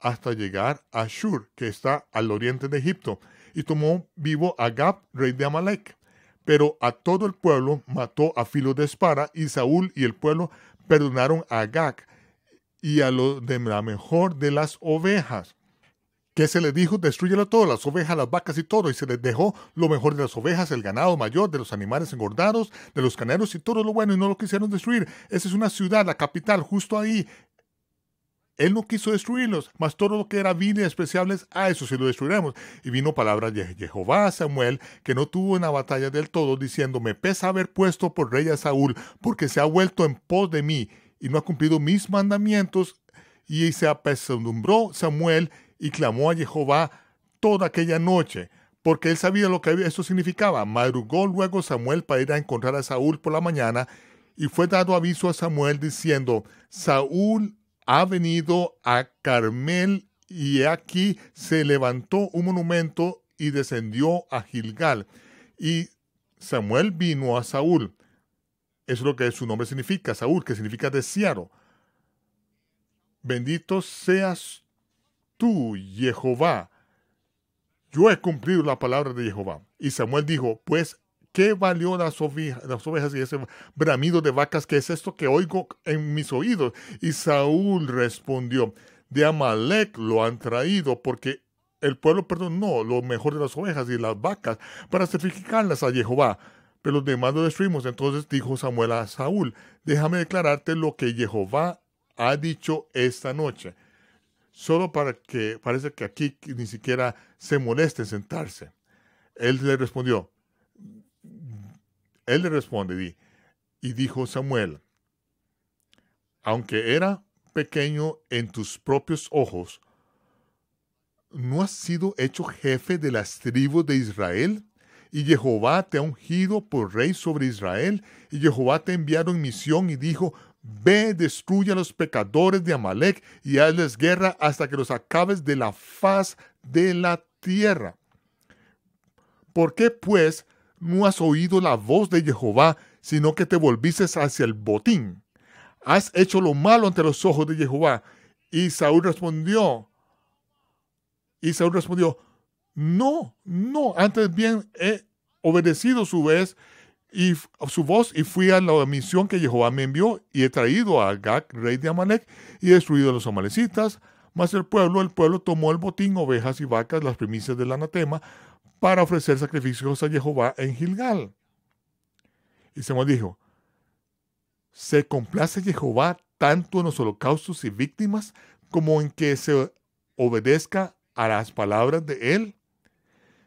hasta llegar a Shur, que está al oriente de Egipto, y tomó vivo a Gab, rey de Amalek. Pero a todo el pueblo mató a filo de espada, y Saúl y el pueblo perdonaron a Gag y a los de la mejor de las ovejas que se le dijo, destruyelo todo, las ovejas, las vacas y todo, y se les dejó lo mejor de las ovejas, el ganado mayor, de los animales engordados, de los caneros y todo lo bueno, y no lo quisieron destruir. Esa es una ciudad, la capital, justo ahí. Él no quiso destruirlos, mas todo lo que era vino y despreciable, a eso sí lo destruiremos. Y vino palabra de Jehová a Samuel, que no tuvo una batalla del todo, diciendo, me pesa haber puesto por rey a Saúl, porque se ha vuelto en pos de mí, y no ha cumplido mis mandamientos. Y se apesadumbró Samuel y clamó a Jehová toda aquella noche, porque él sabía lo que eso significaba. Madrugó luego Samuel para ir a encontrar a Saúl por la mañana, y fue dado aviso a Samuel diciendo, Saúl ha venido a Carmel y aquí se levantó un monumento y descendió a Gilgal. Y Samuel vino a Saúl. Eso es lo que su nombre significa, Saúl, que significa desearo Bendito seas tú, Jehová. Yo he cumplido la palabra de Jehová. Y Samuel dijo, pues, ¿qué valió las, ovejas y ese bramido de vacas? que es esto que oigo en mis oídos? Y Saúl respondió, de Amalek lo han traído porque el pueblo perdonó lo mejor de las ovejas y las vacas para sacrificarlas a Jehová. Pero los demás lo destruimos. Entonces dijo Samuel a Saúl, déjame declararte lo que Jehová ha dicho esta noche solo para que parece que aquí ni siquiera se moleste en sentarse. Él le respondió, él le responde y dijo Samuel, aunque era pequeño en tus propios ojos, ¿no has sido hecho jefe de las tribus de Israel? Y Jehová te ha ungido por rey sobre Israel, y Jehová te ha enviado en misión y dijo, Ve, destruye a los pecadores de Amalek y hazles guerra hasta que los acabes de la faz de la tierra. ¿Por qué, pues, no has oído la voz de Jehová, sino que te volviste hacia el botín? Has hecho lo malo ante los ojos de Jehová. Y Saúl respondió, y Saúl respondió, no, no, antes bien he obedecido su vez y su voz y fui a la misión que Jehová me envió y he traído a Agag, rey de Amalek, y destruido a los amalecitas. Mas el pueblo, el pueblo tomó el botín, ovejas y vacas, las primicias del anatema, para ofrecer sacrificios a Jehová en Gilgal. Y Samuel dijo, ¿se complace Jehová tanto en los holocaustos y víctimas como en que se obedezca a las palabras de él?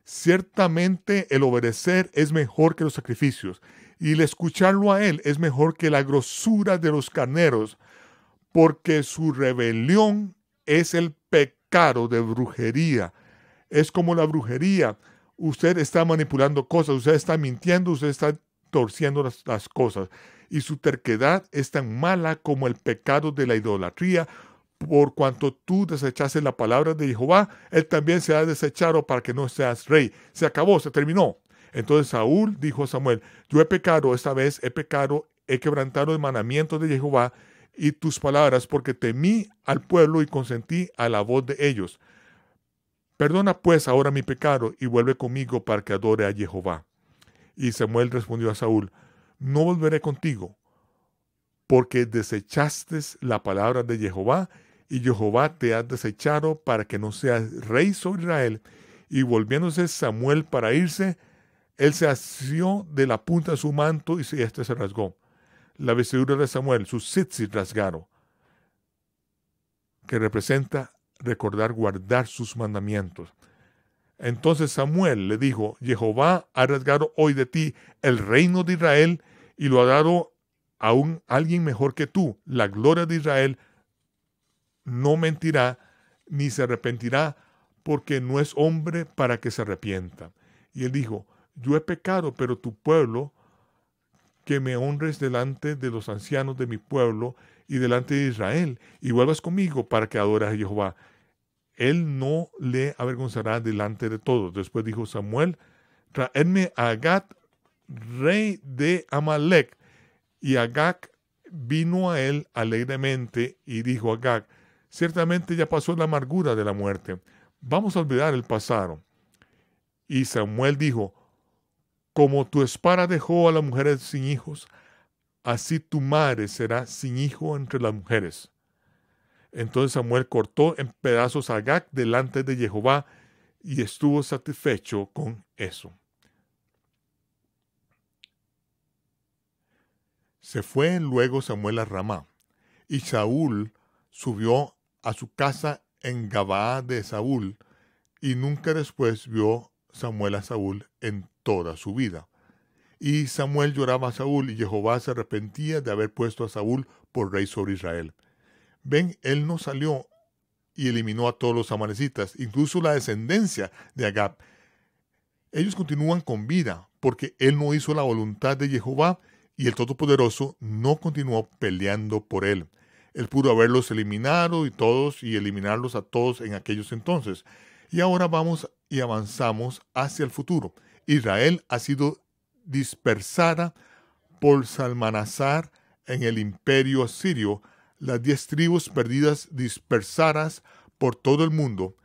Ciertamente el obedecer es mejor que los sacrificios, y el escucharlo a él es mejor que la grosura de los carneros, porque su rebelión es el pecado de brujería. Es como la brujería. Usted está manipulando cosas, usted está mintiendo, usted está torciendo las, cosas. Y su terquedad es tan mala como el pecado de la idolatría por cuanto tú desechaste la palabra de Jehová, él también se ha desechado para que no seas rey. Se acabó, se terminó. Entonces Saúl dijo a Samuel, yo he pecado esta vez, he pecado, he quebrantado el mandamiento de Jehová y tus palabras, porque temí al pueblo y consentí a la voz de ellos. Perdona pues ahora mi pecado y vuelve conmigo para que adore a Jehová. Y Samuel respondió a Saúl, no volveré contigo, porque desechaste la palabra de Jehová y Jehová te ha desechado para que no seas rey sobre Israel. Y volviéndose Samuel para irse, él se asió de la punta de su manto y este se rasgó. La vestidura de Samuel, su tzitzit rasgado, que representa recordar guardar sus mandamientos. Entonces Samuel le dijo, Jehová ha rasgado hoy de ti el reino de Israel y lo ha dado a un alguien mejor que tú. La gloria de Israel no mentirá, ni se arrepentirá, porque no es hombre para que se arrepienta. Y él dijo, yo he pecado, pero tu pueblo, que me honres delante de los ancianos de mi pueblo y delante de Israel, y vuelvas conmigo para que adoras a Jehová. Él no le avergonzará delante de todos. Después dijo Samuel, traedme a Agat, rey de Amalek. Y Agag vino a él alegremente y dijo a Agag, Ciertamente ya pasó la amargura de la muerte. Vamos a olvidar el pasado. Y Samuel dijo, como tu espada dejó a las mujeres sin hijos, así tu madre será sin hijo entre las mujeres. Entonces Samuel cortó en pedazos a Gac delante de Jehová y estuvo satisfecho con eso. Se fue luego Samuel a Ramá, y Saúl subió a su casa en Gabaa de Saúl, y nunca después vio Samuel a Saúl en toda su vida. Y Samuel lloraba a Saúl, y Jehová se arrepentía de haber puesto a Saúl por rey sobre Israel. Ven, él no salió y eliminó a todos los amanecitas incluso la descendencia de Agab. Ellos continúan con vida, porque él no hizo la voluntad de Jehová y el Todopoderoso no continuó peleando por él el pudo haberlos eliminado y todos y eliminarlos a todos en aquellos entonces. Y ahora vamos y avanzamos hacia el futuro. Israel ha sido dispersada por Salmanazar en el imperio asirio, las diez tribus perdidas dispersadas por todo el mundo,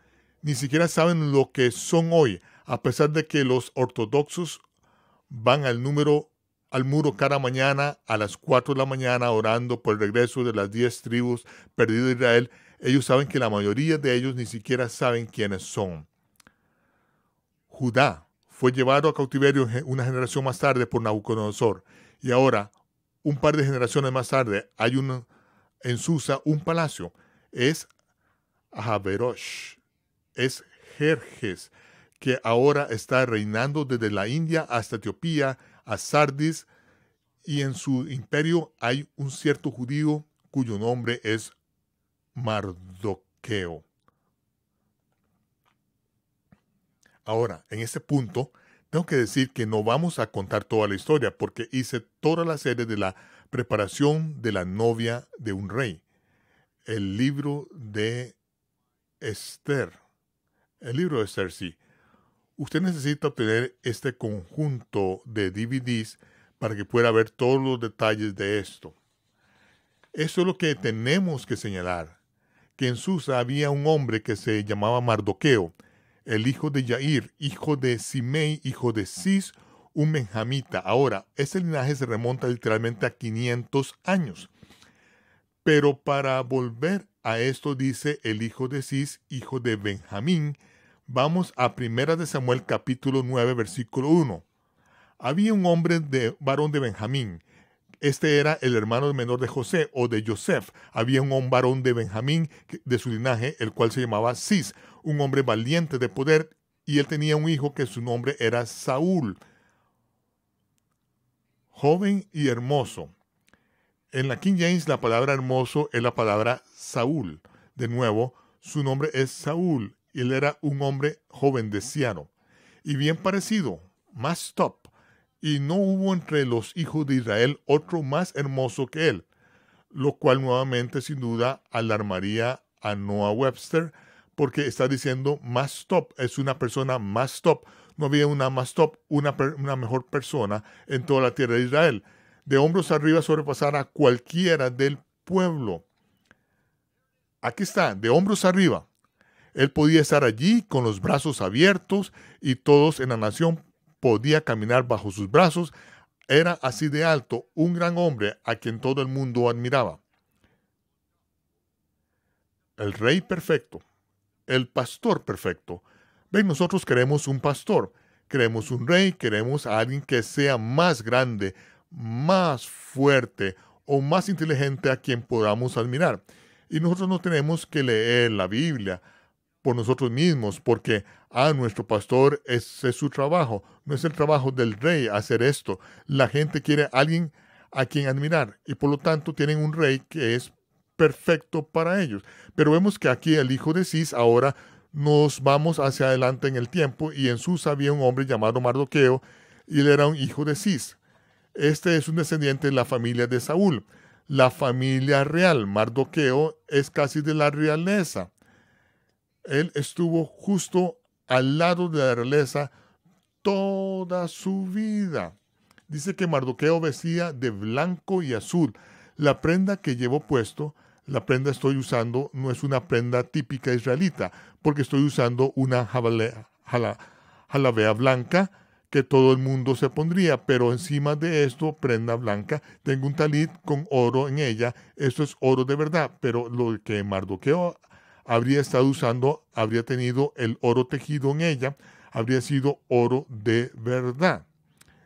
ni siquiera saben lo que son hoy, a pesar de que los ortodoxos van al número al muro cada mañana a las 4 de la mañana orando por el regreso de las 10 tribus perdidas de Israel, ellos saben que la mayoría de ellos ni siquiera saben quiénes son. Judá fue llevado a cautiverio una generación más tarde por Nabucodonosor y ahora, un par de generaciones más tarde, hay en Susa un palacio. Es Averosh. es Jerjes, que ahora está reinando desde la India hasta Etiopía a Sardis, y en su imperio hay un cierto judío cuyo nombre es Mardoqueo. Ahora, en este punto, tengo que decir que no vamos a contar toda la historia porque hice toda la serie de la preparación de la novia de un rey, el libro de Esther, el libro de Esther, sí, Usted necesita tener este conjunto de DVDs para que pueda ver todos los detalles de esto. Eso es lo que tenemos que señalar, que en Susa había un hombre que se llamaba Mardoqueo, el hijo de Yair, hijo de Simei, hijo de Cis, un benjamita. Ahora, ese linaje se remonta literalmente a 500 años. Pero para volver a esto dice el hijo de Cis, hijo de Benjamín, Vamos a Primera de Samuel capítulo 9 versículo 1. Había un hombre de varón de Benjamín. Este era el hermano menor de José o de Joseph. Había un varón de Benjamín de su linaje, el cual se llamaba Cis, un hombre valiente de poder, y él tenía un hijo que su nombre era Saúl, joven y hermoso. En la King James la palabra hermoso es la palabra Saúl. De nuevo, su nombre es Saúl él era un hombre joven de y bien parecido, más top, y no hubo entre los hijos de Israel otro más hermoso que él, lo cual nuevamente sin duda alarmaría a Noah Webster porque está diciendo más top, es una persona más top, no había una más top, una, una mejor persona en toda la tierra de Israel, de hombros arriba sobrepasar a cualquiera del pueblo. Aquí está, de hombros arriba, él podía estar allí con los brazos abiertos y todos en la nación podía caminar bajo sus brazos. Era así de alto, un gran hombre a quien todo el mundo admiraba. El rey perfecto, el pastor perfecto. Ven, nosotros queremos un pastor, queremos un rey, queremos a alguien que sea más grande, más fuerte o más inteligente a quien podamos admirar. Y nosotros no tenemos que leer la Biblia, por nosotros mismos, porque a ah, nuestro pastor ese es su trabajo, no es el trabajo del rey hacer esto. La gente quiere alguien a quien admirar y por lo tanto tienen un rey que es perfecto para ellos. Pero vemos que aquí el hijo de Cis ahora nos vamos hacia adelante en el tiempo y en Susa había un hombre llamado Mardoqueo y él era un hijo de Cis. Este es un descendiente de la familia de Saúl, la familia real. Mardoqueo es casi de la realeza él estuvo justo al lado de la realeza toda su vida. Dice que Mardoqueo vestía de blanco y azul. La prenda que llevo puesto, la prenda que estoy usando, no es una prenda típica israelita, porque estoy usando una jabalea, blanca que todo el mundo se pondría, pero encima de esto, prenda blanca, tengo un talit con oro en ella, esto es oro de verdad, pero lo que Mardoqueo habría estado usando, habría tenido el oro tejido en ella, habría sido oro de verdad.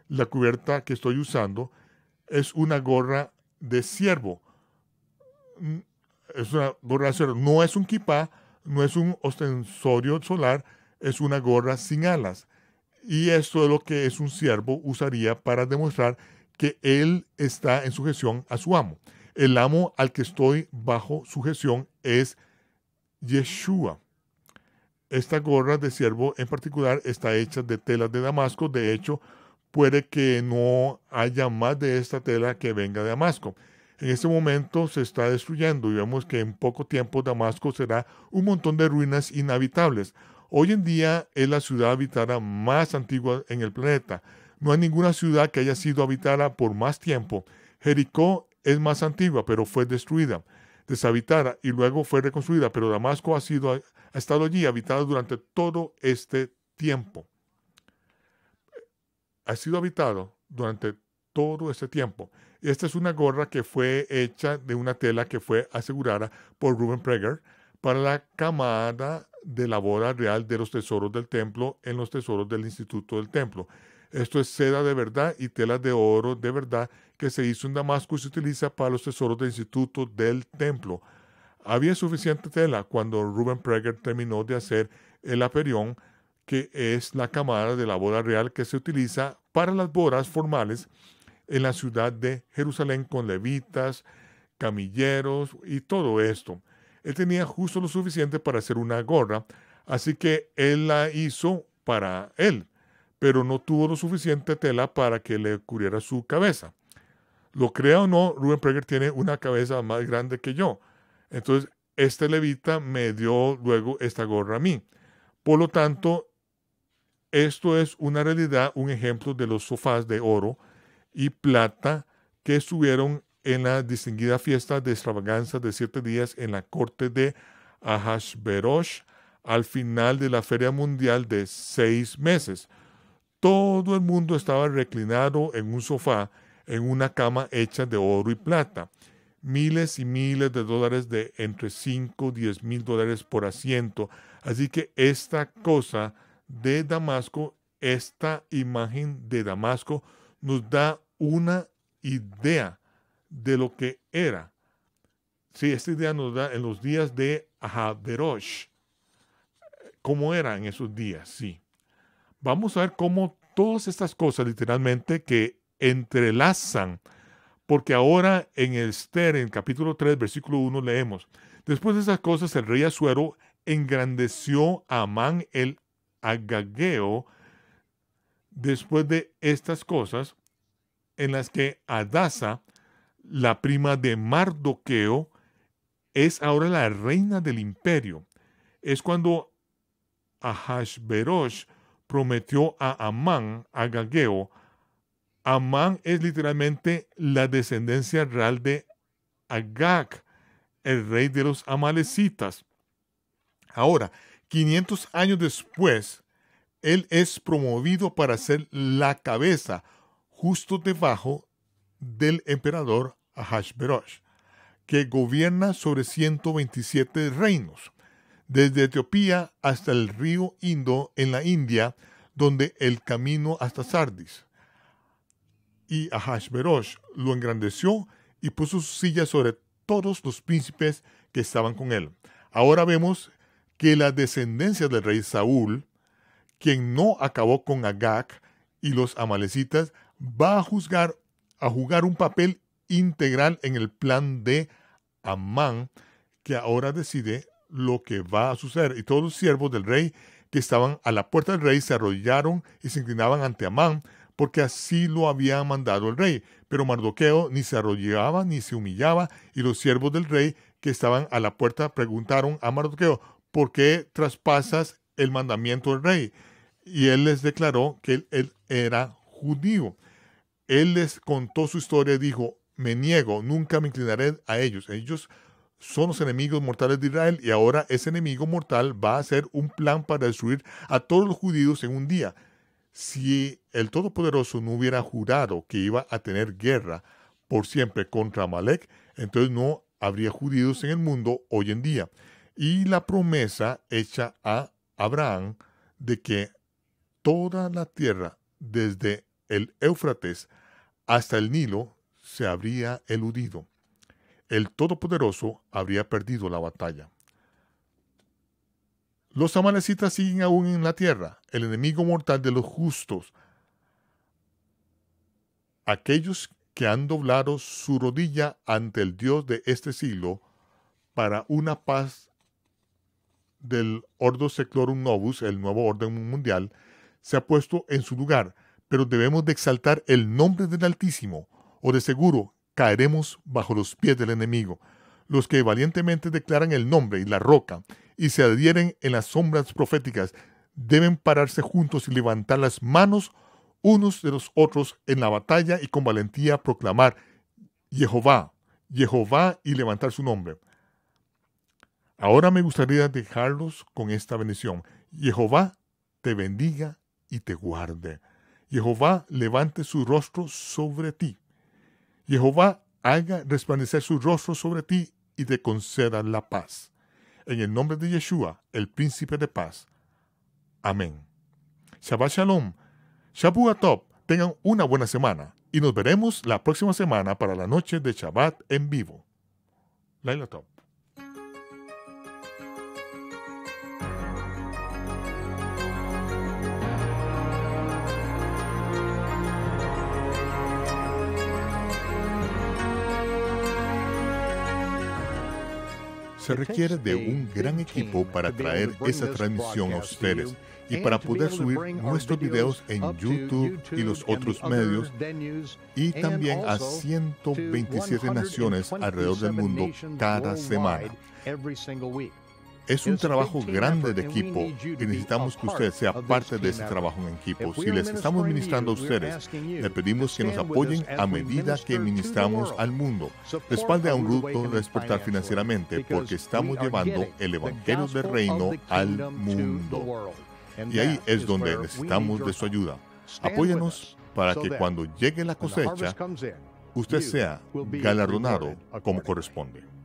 La cubierta que estoy usando es una gorra de ciervo. Mm, es una gorra No es un kipá, no es un ostensorio solar, es una gorra sin alas. Y esto es lo que es un siervo usaría para demostrar que él está en sujeción a su amo. El amo al que estoy bajo sujeción es Yeshua. Esta gorra de siervo en particular está hecha de telas de Damasco. De hecho, puede que no haya más de esta tela que venga de Damasco. En este momento se está destruyendo y vemos que en poco tiempo Damasco será un montón de ruinas inhabitables. Hoy en día es la ciudad habitada más antigua en el planeta. No hay ninguna ciudad que haya sido habitada por más tiempo. Jericó es más antigua, pero fue destruida deshabitada y luego fue reconstruida, pero Damasco ha, sido, estado allí habitado durante todo este tiempo. Ha sido habitado durante todo este tiempo. Esta es una gorra que fue hecha de una tela que fue asegurada por Ruben Preger para la camada de la boda real de los tesoros del templo en los tesoros del Instituto del Templo. Esto es seda de verdad y telas de oro de verdad que se hizo en Damasco y se utiliza para los tesoros del instituto del templo. Había suficiente tela cuando Ruben Prager terminó de hacer el aperión, que es la cámara de la boda real que se utiliza para las bodas formales en la ciudad de Jerusalén con levitas, camilleros y todo esto. Él tenía justo lo suficiente para hacer una gorra, así que él la hizo para él, pero no tuvo lo suficiente tela para que le cubriera su cabeza. Lo crea o no, Rubén Preger tiene una cabeza más grande que yo. Entonces, este levita me dio luego esta gorra a mí. Por lo tanto, esto es una realidad, un ejemplo de los sofás de oro y plata que estuvieron en la distinguida fiesta de extravaganza de siete días en la corte de Ahasverosh al final de la feria mundial de seis meses. Todo el mundo estaba reclinado en un sofá en una cama hecha de oro y plata. Miles y miles de dólares de entre 5 y 10 mil dólares por asiento. Así que esta cosa de Damasco, esta imagen de Damasco, nos da una idea de lo que era. Sí, esta idea nos da en los días de Ahaberosh. ¿Cómo eran esos días? Sí. Vamos a ver cómo todas estas cosas, literalmente, que entrelazan, porque ahora en Esther, en capítulo 3, versículo 1, leemos, después de esas cosas el rey Azuero engrandeció a Amán el agageo, después de estas cosas, en las que Adasa, la prima de Mardoqueo, es ahora la reina del imperio. Es cuando Ahasverosh prometió a Amán, Agageo Amán es literalmente la descendencia real de Agag, el rey de los amalecitas. Ahora, 500 años después, él es promovido para ser la cabeza justo debajo del emperador Ahasverosh, que gobierna sobre 127 reinos, desde Etiopía hasta el río Indo en la India, donde el camino hasta Sardis y Ahashverosh lo engrandeció y puso su silla sobre todos los príncipes que estaban con él. Ahora vemos que la descendencia del rey Saúl, quien no acabó con Agag y los amalecitas, va a juzgar a jugar un papel integral en el plan de Amán, que ahora decide lo que va a suceder. Y todos los siervos del rey que estaban a la puerta del rey se arrodillaron y se inclinaban ante Amán, porque así lo había mandado el rey. Pero Mardoqueo ni se arrodillaba ni se humillaba, y los siervos del rey que estaban a la puerta preguntaron a Mardoqueo, ¿por qué traspasas el mandamiento del rey? Y él les declaró que él, era judío. Él les contó su historia y dijo, me niego, nunca me inclinaré a ellos. Ellos son los enemigos mortales de Israel y ahora ese enemigo mortal va a hacer un plan para destruir a todos los judíos en un día si el Todopoderoso no hubiera jurado que iba a tener guerra por siempre contra Amalek, entonces no habría judíos en el mundo hoy en día. Y la promesa hecha a Abraham de que toda la tierra, desde el Éufrates hasta el Nilo, se habría eludido. El Todopoderoso habría perdido la batalla. Los amalecitas siguen aún en la tierra, el enemigo mortal de los justos, aquellos que han doblado su rodilla ante el Dios de este siglo para una paz del Ordo Seclorum Novus, el nuevo orden mundial, se ha puesto en su lugar, pero debemos de exaltar el nombre del Altísimo, o de seguro caeremos bajo los pies del enemigo. Los que valientemente declaran el nombre y la roca y se adhieren en las sombras proféticas, deben pararse juntos y levantar las manos unos de los otros en la batalla y con valentía proclamar Jehová, Jehová y levantar su nombre. Ahora me gustaría dejarlos con esta bendición. Jehová te bendiga y te guarde. Jehová levante su rostro sobre ti. Jehová haga resplandecer su rostro sobre ti y te conceda la paz. En el nombre de Yeshua, el príncipe de paz. Amén. Shabbat Shalom. top Tengan una buena semana y nos veremos la próxima semana para la noche de Shabbat en vivo. Laila Top. Se requiere de un gran equipo para traer esa transmisión a ustedes y para poder subir nuestros videos en YouTube y los otros medios y también a 127 naciones alrededor del mundo cada semana. Es un trabajo grande de equipo y necesitamos que usted sea parte de ese trabajo en equipo. Si les estamos ministrando a ustedes, le pedimos que nos apoyen a medida que ministramos al mundo. Respalde a un grupo respaldar financieramente porque estamos llevando el Evangelio del Reino al mundo. Y ahí es donde necesitamos de su ayuda. Apóyenos para que cuando llegue la cosecha, usted sea galardonado como corresponde.